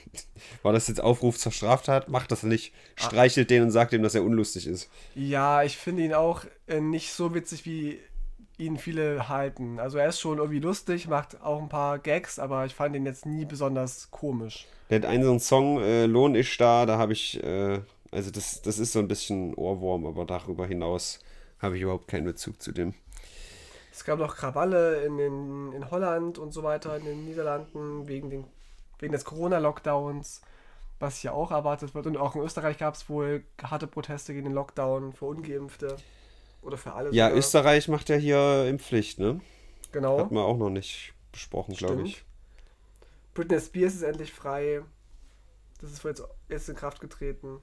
[SPEAKER 2] War das jetzt Aufruf zur Straftat? Macht das nicht. Ah. Streichelt Ach. den und sagt ihm, dass er unlustig ist.
[SPEAKER 1] Ja, ich finde ihn auch äh, nicht so witzig wie ihn viele halten. Also er ist schon irgendwie lustig, macht auch ein paar Gags, aber ich fand ihn jetzt nie besonders komisch.
[SPEAKER 2] Der hat einen so einen Song, äh, Lohn ist da, da habe ich, äh, also das, das ist so ein bisschen Ohrwurm, aber darüber hinaus habe ich überhaupt keinen Bezug zu dem.
[SPEAKER 1] Es gab noch Krawalle in, den, in Holland und so weiter, in den Niederlanden, wegen, den, wegen des Corona-Lockdowns, was ja auch erwartet wird. Und auch in Österreich gab es wohl harte Proteste gegen den Lockdown für Ungeimpfte. Oder für alle. Ja, sogar. Österreich
[SPEAKER 2] macht ja hier im Pflicht, ne? Genau. Hat man auch noch nicht besprochen, glaube ich.
[SPEAKER 1] Britney Spears ist endlich frei. Das ist jetzt erst in Kraft getreten.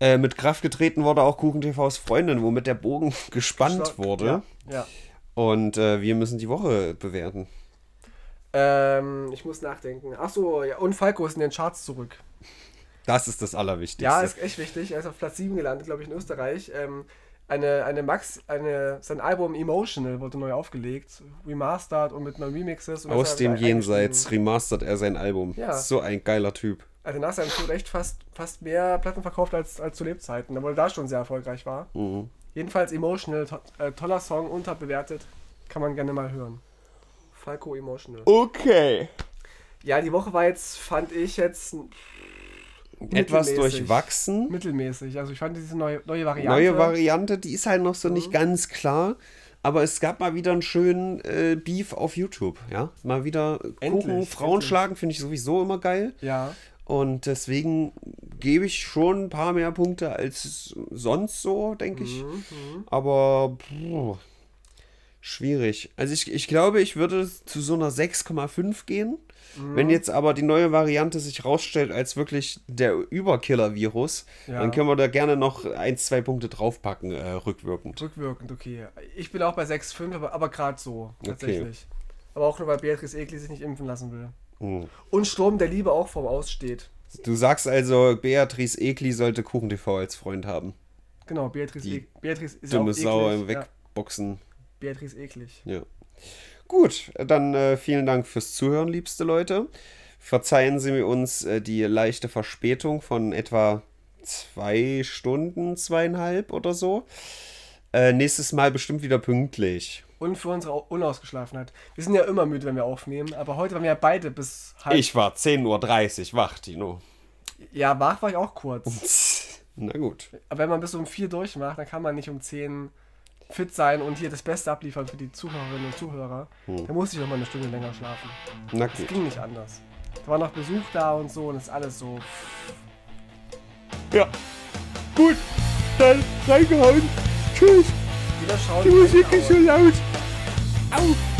[SPEAKER 2] Äh, mit Kraft getreten wurde auch Kuchen TVs Freundin, womit der Bogen gespannt Stock, wurde. Ja, ja. Und äh, wir müssen die Woche bewerten.
[SPEAKER 1] Ähm, ich muss nachdenken. Achso, ja, und Falco ist in den Charts zurück.
[SPEAKER 2] Das ist das Allerwichtigste. Ja, ist
[SPEAKER 1] echt wichtig. Er ist auf Platz 7 gelandet, glaube ich, in Österreich. Ähm, eine, eine Max, eine, sein Album Emotional wurde neu aufgelegt, remastered und mit neuen Remixes. Aus dem Jenseits
[SPEAKER 2] remastert er sein Album. Ja. So ein geiler Typ.
[SPEAKER 1] Also nach seinem Tod echt fast, fast mehr Platten verkauft als, als zu Lebzeiten, obwohl er da schon sehr erfolgreich war. Mhm. Jedenfalls Emotional, to äh, toller Song, unterbewertet. Kann man gerne mal hören. Falco Emotional. Okay. Ja, die Woche war jetzt, fand ich jetzt etwas durchwachsen. Mittelmäßig. Also ich fand diese neue, neue Variante. Neue
[SPEAKER 2] Variante, die ist halt noch so mhm. nicht ganz klar. Aber es gab mal wieder einen schönen äh, Beef auf YouTube, ja. Mal wieder endlich, Frauen endlich. schlagen finde ich sowieso immer geil. Ja. Und deswegen gebe ich schon ein paar mehr Punkte als sonst so, denke ich. Mhm, mhm. Aber pff, schwierig. Also ich, ich glaube, ich würde zu so einer 6,5 gehen. Mhm. Wenn jetzt aber die neue Variante sich rausstellt als wirklich der Überkiller-Virus, ja. dann können wir da gerne noch ein, zwei Punkte draufpacken, äh, rückwirkend.
[SPEAKER 1] Rückwirkend, okay. Ich bin auch bei 6,5, aber, aber gerade so, tatsächlich. Okay. Aber auch nur, weil Beatrice Egli sich nicht impfen lassen will. Mhm. Und Sturm der Liebe auch vorm Aussteht.
[SPEAKER 2] Du sagst also, Beatrice Egli sollte KuchenTV als Freund haben.
[SPEAKER 1] Genau, Beatrice, die e Beatrice ist dumme ja auch eklig. im
[SPEAKER 2] Wegboxen. Ja.
[SPEAKER 1] Beatrice eklig.
[SPEAKER 2] Ja. Gut, dann äh, vielen Dank fürs Zuhören, liebste Leute. Verzeihen Sie mir uns äh, die leichte Verspätung von etwa zwei Stunden, zweieinhalb oder so. Äh, nächstes Mal bestimmt wieder pünktlich.
[SPEAKER 1] Und für unsere Unausgeschlafenheit. Wir sind ja immer müde, wenn wir aufnehmen, aber heute waren wir ja beide bis halb. Ich
[SPEAKER 2] war 10.30 Uhr wach, Tino.
[SPEAKER 1] Ja, wach war ich auch kurz. Na gut. Aber wenn man bis um vier durchmacht, dann kann man nicht um 10 Uhr fit sein und hier das Beste abliefern für die Zuhörerinnen und Zuhörer, hm. da musste ich noch mal eine Stunde länger schlafen. Na gut. Das ging nicht anders. Da war noch Besuch da und so und ist alles so. Ja. Gut, dann reingehauen. Tschüss. Die Musik ist
[SPEAKER 2] so laut. Auf.